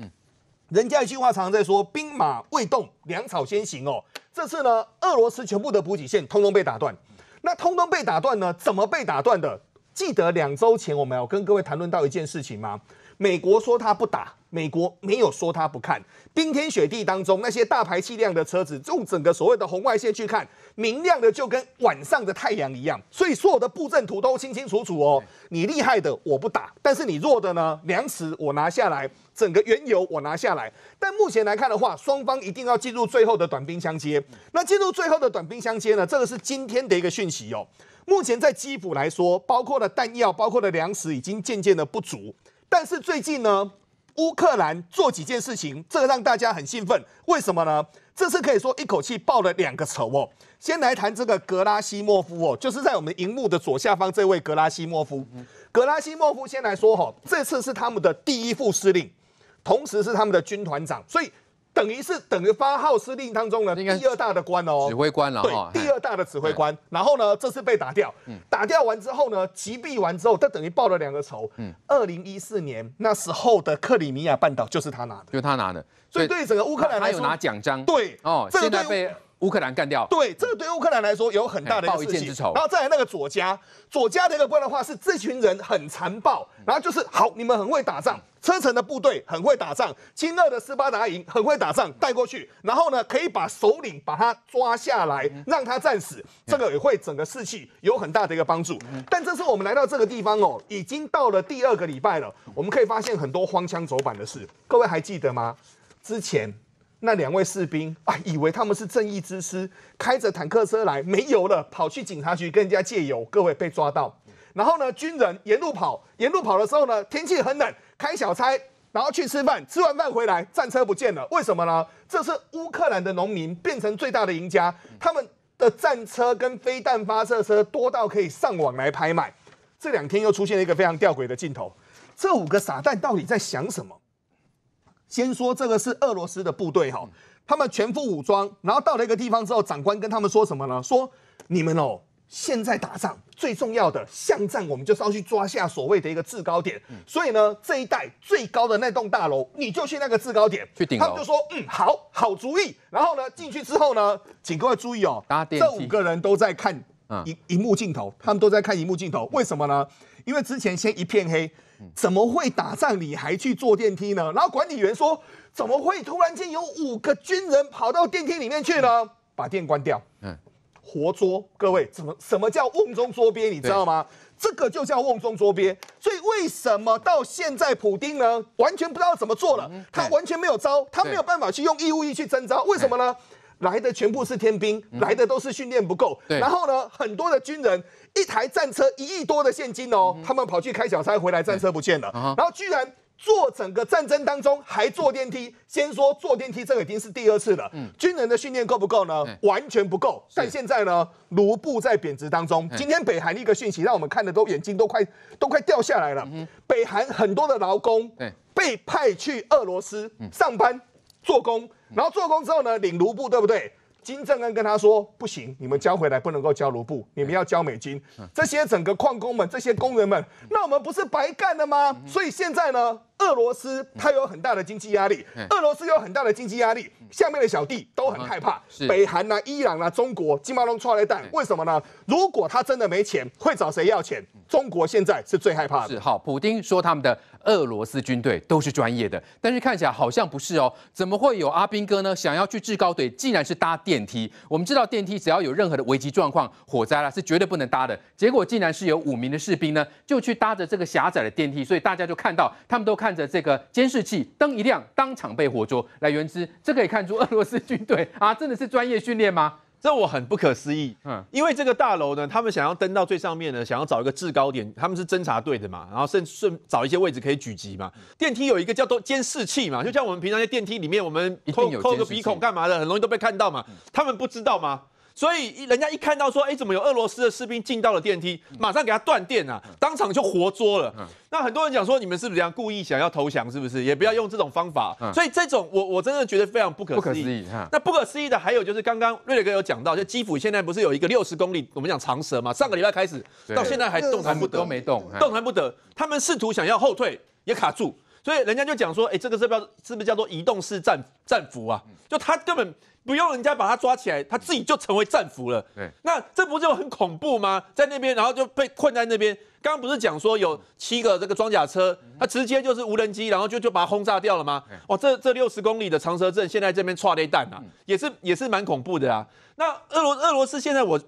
Speaker 6: 人家一句话常常在说：“兵马未动，粮草先行。”哦，这次呢，俄罗斯全部的补给线通通被打断。那通通被打断呢？怎么被打断的？记得两周前我们有跟各位谈论到一件事情吗？美国说他不打。美国没有说他不看冰天雪地当中那些大排气量的车子，用整个所谓的红外线去看，明亮的就跟晚上的太阳一样，所以所有的布阵图都清清楚楚哦。你厉害的我不打，但是你弱的呢，粮食我拿下来，整个原油我拿下来。但目前来看的话，双方一定要进入最后的短兵相接。那进入最后的短兵相接呢，这个是今天的一个讯息哦。目前在基辅来说，包括了弹药，包括了粮食已经渐渐的不足，但是最近呢？乌克兰做几件事情，这让大家很兴奋。为什么呢？这次可以说一口气报了两个仇哦。先来谈这个格拉西莫夫哦，就是在我们荧幕的左下方这位格拉西莫夫。格拉西莫夫先来说哈，这次是他们的第一副司令，同时是他们的军团长，所以。等于是等于发号司令当中的第二大的官哦，指挥官了对，第二大的指挥官。然后呢，这次被打掉，打掉完之后呢，击毙完之后，他等于报了两个仇。嗯，二零一四年那时候的克里米亚半岛就是他拿的，
Speaker 1: 就他拿的。所以对整个乌克兰来说，他有拿奖章。对哦，这个对被乌克兰干掉。对，
Speaker 6: 这个对乌克兰来说有很大的报一箭之仇。然后再来那个左家，左家的一个官的话是这群人很残暴，然后就是好，你们很会打仗。车臣的部队很会打仗，亲俄的斯巴达营很会打仗，带过去，然后呢可以把首领把他抓下来，让他战死，这个也会整个士气有很大的一个帮助。但这次我们来到这个地方哦，已经到了第二个礼拜了，我们可以发现很多荒腔走板的事。各位还记得吗？之前那两位士兵啊，以为他们是正义之师，开着坦克车来，没油了，跑去警察局跟人家借油，各位被抓到，然后呢，军人沿路跑，沿路跑的时候呢，天气很冷。开小差，然后去吃饭，吃完饭回来，战车不见了，为什么呢？这是乌克兰的农民变成最大的赢家，他们的战车跟飞弹发射车多到可以上网来拍卖。这两天又出现了一个非常吊诡的镜头，这五个傻蛋到底在想什么？先说这个是俄罗斯的部队哈，他们全副武装，然后到了一个地方之后，长官跟他们说什么呢？说你们哦。现在打仗最重要的巷战，我们就是要去抓下所谓的一个制高点。所以呢，这一带最高的那栋大楼，你就去那个制高点，去顶他们就说：“嗯，好，好主意。”然后呢，进去之后呢，请各位注意哦，这五个人都在看荧、屏幕镜头，他们都在看荧幕镜头。为什么呢？因为之前先一片黑，怎么会打仗你还去坐电梯呢？然后管理员说：“怎么会突然间有五个军人跑到电梯里面去呢？”把电关掉。嗯。活捉各位，怎么什么叫瓮中捉鳖？你知道吗？这个就叫瓮中捉鳖。所以为什么到现在普京呢，完全不知道怎么做了？他完全没有招，他没有办法去用义务役去征招。为什么呢？来的全部是天兵，来的都是训练不够。然后呢，很多的军人，一台战车一亿多的现金哦，他们跑去开小差，回来战车不见了，然后居然。坐整个战争当中还坐电梯，先说坐电梯这个已经是第二次了。嗯，军人的训练够不够呢？完全不够。但现在呢，卢布在贬值当中。今天北韩一个讯息，让我们看的都眼睛都快都快掉下来了。北韩很多的劳工，被派去俄罗斯上班做工，然后做工之后呢，领卢布，对不对？金正恩跟他说：“不行，你们交回来不能够交卢布，你们要交美金。这些整个矿工们，这些工人们，那我们不是白干了吗？所以现在呢？”俄罗斯它有很大的经济压力，俄罗斯有很大的经济压力，下面的小弟都很害怕。北韩呐、伊朗啊、中国，金毛龙出来蛋，为什么呢？如果他真的没钱，会找谁要钱？中国现在是最害
Speaker 1: 怕的。好，普丁说他们的俄罗斯军队都是专业的，但是看起来好像不是哦。怎么会有阿兵哥呢？想要去制高队，竟然是搭电梯。我们知道电梯只要有任何的危机状况，火灾了是绝对不能搭的。结果竟然是有五名的士兵呢，就去搭着这个狭窄的电梯，所以大家就看到他们都看。看着这个监视器灯一亮，当场被活捉。来源之，这可以看出俄罗斯军队啊，真的
Speaker 8: 是专业训练吗？这我很不可思议。嗯，因为这个大楼呢，他们想要登到最上面呢，想要找一个制高点，他们是侦察队的嘛，然后顺顺找一些位置可以狙击嘛。电梯有一个叫做监视器嘛，就像我们平常在电梯里面，我们抠扣个鼻孔干嘛的，很容易都被看到嘛。他们不知道吗？所以人家一看到说，哎，怎么有俄罗斯的士兵进到了电梯，马上给他断电了，当场就活捉了。那很多人讲说，你们是不是这样故意想要投降？是不是也不要用这种方法？所以这种，我我真的觉得非常不可思议。那不可思议的还有就是，刚刚瑞磊哥有讲到，就基辅现在不是有一个六十公里，我们讲长蛇嘛？上个礼拜开始到现在还动弹不得，都没动，动弹不得。他们试图想要后退，也卡住。所以人家就讲说，哎，这个是不是是不是叫做移动式战战俘啊？就他根本不用人家把他抓起来，他自己就成为战俘了。对，那这不就很恐怖吗？在那边，然后就被困在那边。刚刚不是讲说有七个这个装甲车，他直接就是无人机，然后就就把他轰炸掉了吗？哇，这这六十公里的长蛇阵，现在这边踹雷弹啊，也是也是蛮恐怖的啊。那俄罗俄罗斯现在我。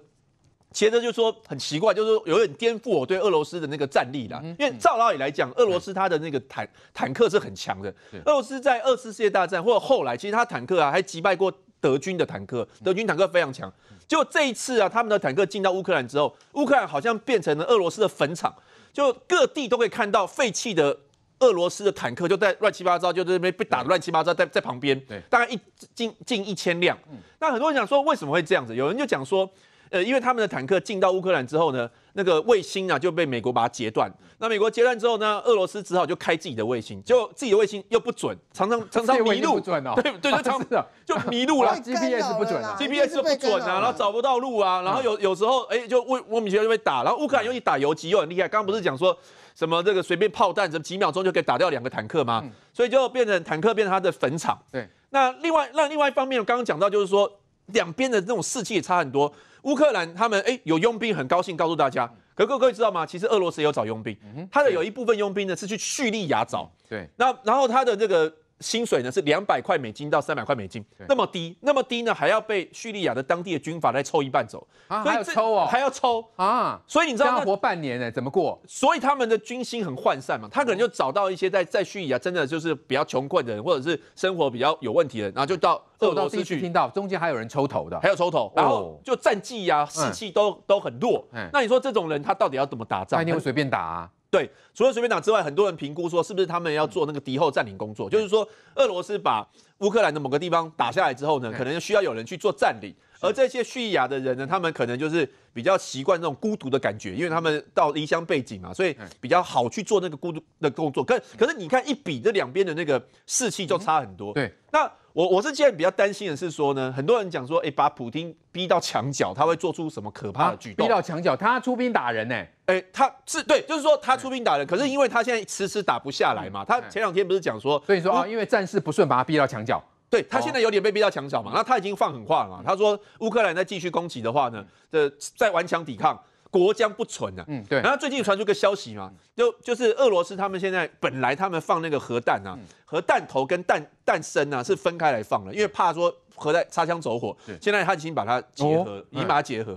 Speaker 8: 前实就说很奇怪，就是有点颠覆我对俄罗斯的那个战力啦。因为照道理来讲，俄罗斯它的那个坦坦克是很强的。俄罗斯在二次世界大战或者后来，其实它坦克啊还击败过德军的坦克，德军坦克非常强。就这一次啊，他们的坦克进到乌克兰之后，乌克兰好像变成了俄罗斯的坟场，就各地都可以看到废弃的俄罗斯的坦克，就在乱七八糟，就在那边被打的乱七八糟，在在旁边。大概一近近一千辆。那很多人讲说为什么会这样子？有人就讲说。呃，因为他们的坦克进到乌克兰之后呢，那个卫星啊就被美国把它截断。那美国截断之后呢，俄罗斯只好就开自己的卫星，就自己的卫星又不准，常常 常常迷路。不准哦。对对，就常
Speaker 1: 常 就迷路了。GPS 不准了，GPS 不准啊，然后
Speaker 8: 找不到路啊，然后有有时候哎，就莫名其妙就被打，然后乌克兰又一打游击，又很厉害。刚刚不是讲说什么这个随便炮弹只几秒钟就可以打掉两个坦克吗？所以就变成坦克变成他的坟场。对。那另外那另外一方面，刚刚讲到就是说。两边的那种士气也差很多。乌克兰他们哎有佣兵，很高兴告诉大家。可各位知道吗？其实俄罗斯也有找佣兵，他的有一部分佣兵呢是去叙利亚找。对，那然后他的这个。薪水呢是两百块美金到三百块美金，那么低，那么低呢还要被叙利亚的当地的军阀来抽一半走啊，还要抽哦，还要抽啊，所以你知道他活半年呢怎么过？所以他们的军心很涣散嘛，他可能就找到一些在在叙利亚真的就是比较穷困的人，或者是生活比较有问题的，然后就到饿到斯去听到中间还有人抽头的，还有抽头，然后就战绩呀士气都都很弱，那你说这种人他到底要怎么打仗？那你会随便打啊。对，除了随便党之外，很多人评估说，是不是他们要做那个敌后占领工作？就是说，俄罗斯把乌克兰的某个地方打下来之后呢，可能需要有人去做占领。而这些叙利亚的人呢，他们可能就是比较习惯那种孤独的感觉，因为他们到离乡背景嘛，所以比较好去做那个孤独的工作。可可是，你看一比，这两边的那个士气就差很多。对，那我我是现在比较担心的是说呢，很多人讲说，哎，把普京逼到墙角，他会做出什么可怕的举动？逼到墙角，他出兵打人，呢？哎，他是对，就是说他出兵打人。可是因为他现在迟迟打不下来嘛，他前两天不是讲说，所以说啊，因为战事不顺，把他逼到墙角。对他现在有点被逼到墙角嘛，那他已经放狠话嘛，他说乌克兰在继续攻击的话呢，这在顽强抵抗，国将不存了。嗯，对。然后最近传出个消息嘛，就就是俄罗斯他们现在本来他们放那个核弹啊，核弹头跟弹弹身啊是分开来放了，因为怕说。核在擦枪走火，现在他已经把它结合，以它结合，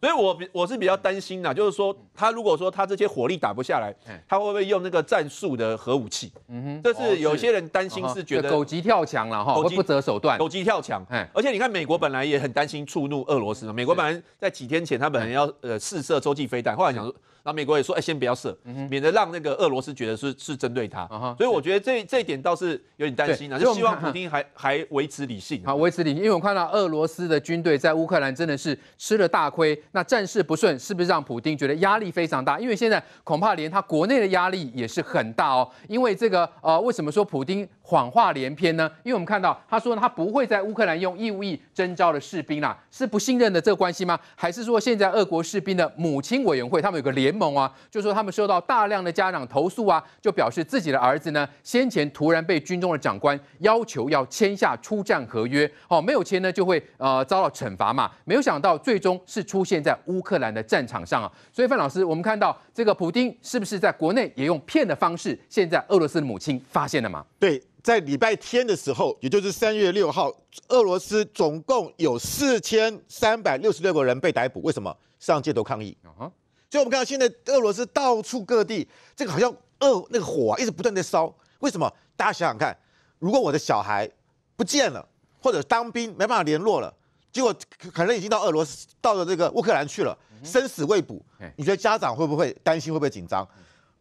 Speaker 8: 所以，我我是比较担心的，就是说，他如果说他这些火力打不下来，他会不会用那个战术的核武器？嗯哼，这是有些人担心，是觉得狗急跳墙了哈，急不择手段，狗急跳墙。而且你看，美国本来也很担心触怒俄罗斯，美国本来在几天前，他本来要呃试射洲际飞弹，后来想说。那美国也说，哎，先不要射，免得让那个俄罗斯觉得是是针对他。所以我觉得这这一点倒是有点担心了，就希望普京还还维持理性，
Speaker 1: 好维持理性。因为我看到俄罗斯的军队在乌克兰真的是吃了大亏，那战事不顺，是不是让普京觉得压力非常大？因为现在恐怕连他国内的压力也是很大哦。因为这个，呃，为什么说普京？谎话连篇呢，因为我们看到他说他不会在乌克兰用义务役征召的士兵啦，是不信任的这个关系吗？还是说现在俄国士兵的母亲委员会他们有个联盟啊，就说他们收到大量的家长投诉啊，就表示自己的儿子呢先前突然被军中的长官要求要签下出战合约，哦，没有签呢就会呃遭到惩罚嘛，没有想到最终是出现在乌克兰的战场上啊。所以范老师，我们看到这个普丁是不是在国内也用骗的方式？现在俄罗斯的母亲发现了吗？
Speaker 7: 对。在礼拜天的时候，也就是三月六号，俄罗斯总共有四千三百六十六个人被逮捕。为什么上街头抗议？所以我们看到现在俄罗斯到处各地，这个好像二那个火啊、一直不断的烧。为什么？大家想想看，如果我的小孩不见了，或者当兵没办法联络了，结果可能已经到俄罗斯，到了这个乌克兰去了，生死未卜。你觉得家长会不会担心？会不会紧张？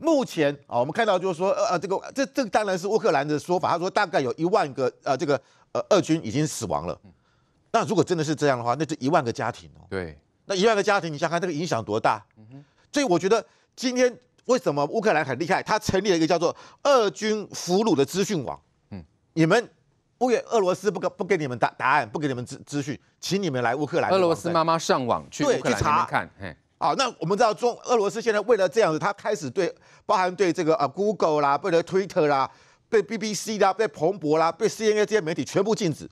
Speaker 7: 目前啊，我们看到就是说，呃呃，这个这这当然是乌克兰的说法。他说大概有一万个呃，这个呃，俄军已经死亡了。那如果真的是这样的话，那就一万个家庭哦。对，那一万个家庭，你想看这个影响多大？所以我觉得今天为什么乌克兰很厉害？他成立了一个叫做“俄军俘虏”的资讯网。嗯，你们不给俄罗斯不不给你们答答案，不给你们资资讯，请你们来乌克兰。俄罗斯妈妈上网去乌克兰看。啊，那我们知道中俄罗斯现在为了这样子，他开始对包含对这个啊 Google 啦，了 Twitter 啦，被 BBC 啦，被彭博啦，被 CNA 这些媒体全部禁止。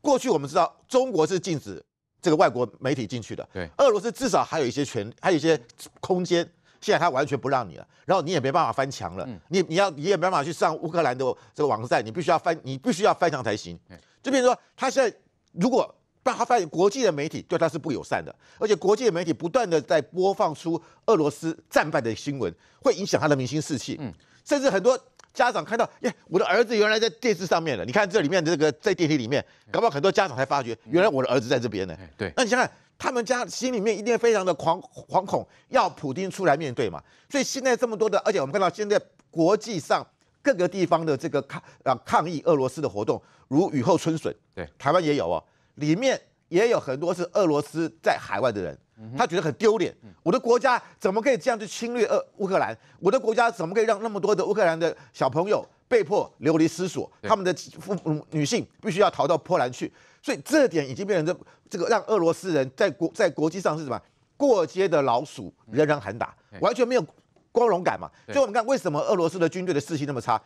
Speaker 7: 过去我们知道中国是禁止这个外国媒体进去的，对，俄罗斯至少还有一些权，还有一些空间。现在他完全不让你了，然后你也没办法翻墙了，你你要你也没办法去上乌克兰的这个网站，你必须要翻你必须要翻墙才行。就比如说，他现在如果。但他发现国际的媒体对他是不友善的，而且国际媒体不断的在播放出俄罗斯战败的新闻，会影响他的明星士气。嗯，甚至很多家长看到，耶，我的儿子原来在电视上面了。你看这里面这个在电梯里面，搞不好很多家长才发觉，原来我的儿子在这边呢。对。那你想看他们家心里面一定非常的惶惶恐，要普京出来面对嘛。所以现在这么多的，而且我们看到现在国际上各个地方的这个抗啊抗议俄罗斯的活动如雨后春笋。对，台湾也有哦。里面也有很多是俄罗斯在海外的人，他觉得很丢脸。我的国家怎么可以这样去侵略俄乌克兰？我的国家怎么可以让那么多的乌克兰的小朋友被迫流离失所？他们的父女性必须要逃到波兰去。所以这点已经变成这个让俄罗斯人在国在国际上是什么过街的老鼠，人人喊打，完全没有光荣感嘛？所以我们看为什么俄罗斯的军队的士气那么差？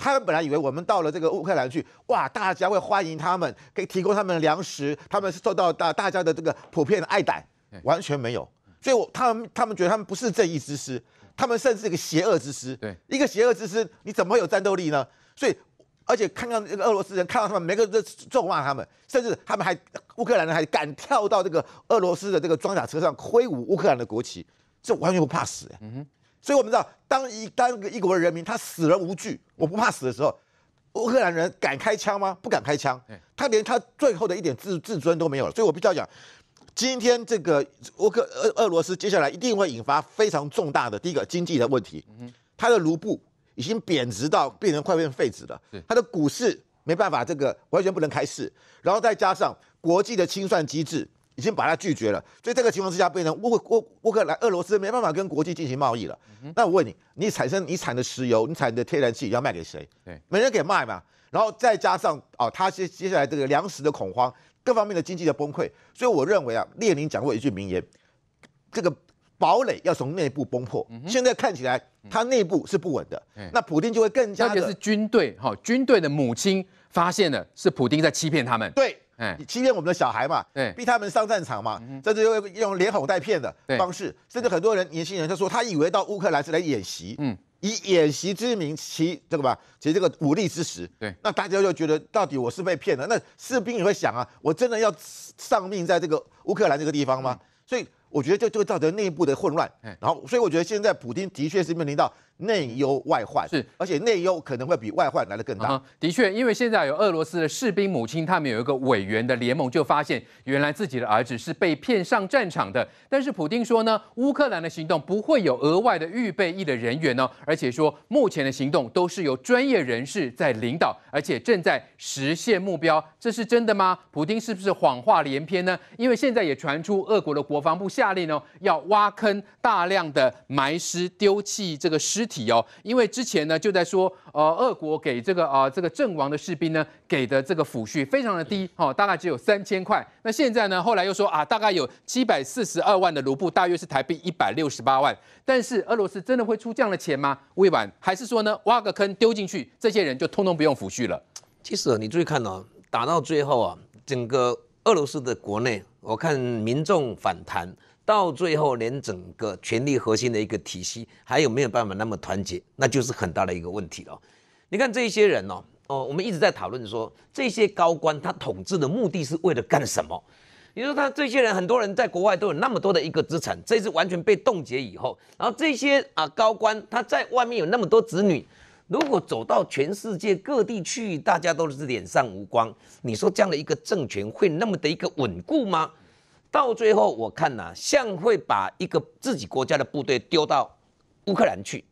Speaker 7: 他们本来以为我们到了这个乌克兰去，哇，大家会欢迎他们，可以提供他们的粮食，他们是受到大大家的这个普遍的爱戴，完全没有。所以，我他们他们觉得他们不是正义之师，他们甚至一个邪恶之师。对，一个邪恶之师，你怎么有战斗力呢？所以，而且看到这个俄罗斯人，看到他们每个人都咒骂他们，甚至他们还乌克兰人还敢跳到这个俄罗斯的这个装甲车上挥舞乌克兰的国旗，这完全不怕死。嗯哼。所以，我们知道，当一当一个一国的人民他死人无惧，我不怕死的时候，乌克兰人敢开枪吗？不敢开枪。他连他最后的一点自自尊都没有了。所以我必须要讲，今天这个乌克俄俄罗斯接下来一定会引发非常重大的第一个经济的问题。他的卢布已经贬值到变成快变废纸了。他的股市没办法，这个完全不能开市。然后再加上国际的清算机制。已经把它拒绝了，所以这个情况之下变成乌乌乌克兰、俄罗斯没办法跟国际进行贸易了。那我问你，你产生你产的石油、你产的天然气要卖给谁？对，没人给卖嘛。然后再加上哦，他接接下来这个粮食的恐慌、各方面的经济的崩溃，所以我认为啊，列宁讲过一句名言，这个堡垒要从内部崩破。现在看起来他内部是不稳的，那普丁就会更加特别是军队哈，军队的母亲发现了是普丁在欺骗他们。对。你欺骗我们的小孩嘛，逼他们上战场嘛，甚至用用连哄带骗的方式，甚至很多人年轻人他说他以为到乌克兰是来演习，嗯，以演习之名欺这个吧，实这个武力之时，对，那大家就觉得到底我是被骗了？那士兵也会想啊，我真的要丧命在这个乌克兰这个地方吗？所以我觉得就就会造成内部的混乱，然后所以我觉得现在普京的确是面临到。内忧外患是，而且内忧可能会比外患来的更大。
Speaker 1: 的确，因为现在有俄罗斯的士兵母亲，他们有一个委员的联盟，就发现原来自己的儿子是被骗上战场的。但是普丁说呢，乌克兰的行动不会有额外的预备役的人员呢，而且说目前的行动都是由专业人士在领导，而且正在实现目标。这是真的吗？普丁是不是谎话连篇呢？因为现在也传出俄国的国防部下令哦，要挖坑大量的埋尸丢弃这个尸。体哦，因为之前呢就在说，呃，俄国给这个啊这个阵亡的士兵呢给的这个抚恤非常的低，哦，大概只有三千块。那现在呢，后来又说啊，大概有七百四十二万的卢布，大约是台币一百六十八万。但是俄罗斯真的会出这样的钱吗？未完，还是说呢，挖个坑丢进去，这些人就通通
Speaker 5: 不用抚恤了？其实你注意看哦，打到最后啊，整个俄罗斯的国内，我看民众反弹。到最后，连整个权力核心的一个体系还有没有办法那么团结，那就是很大的一个问题了。你看这些人哦，哦，我们一直在讨论说，这些高官他统治的目的是为了干什么？你说他这些人，很多人在国外都有那么多的一个资产，这次完全被冻结以后，然后这些啊高官他在外面有那么多子女，如果走到全世界各地去，大家都是脸上无光，你说这样的一个政权会那么的一个稳固吗？到最后，我看呐，像会把一个自己国家的部队丢到乌克兰去。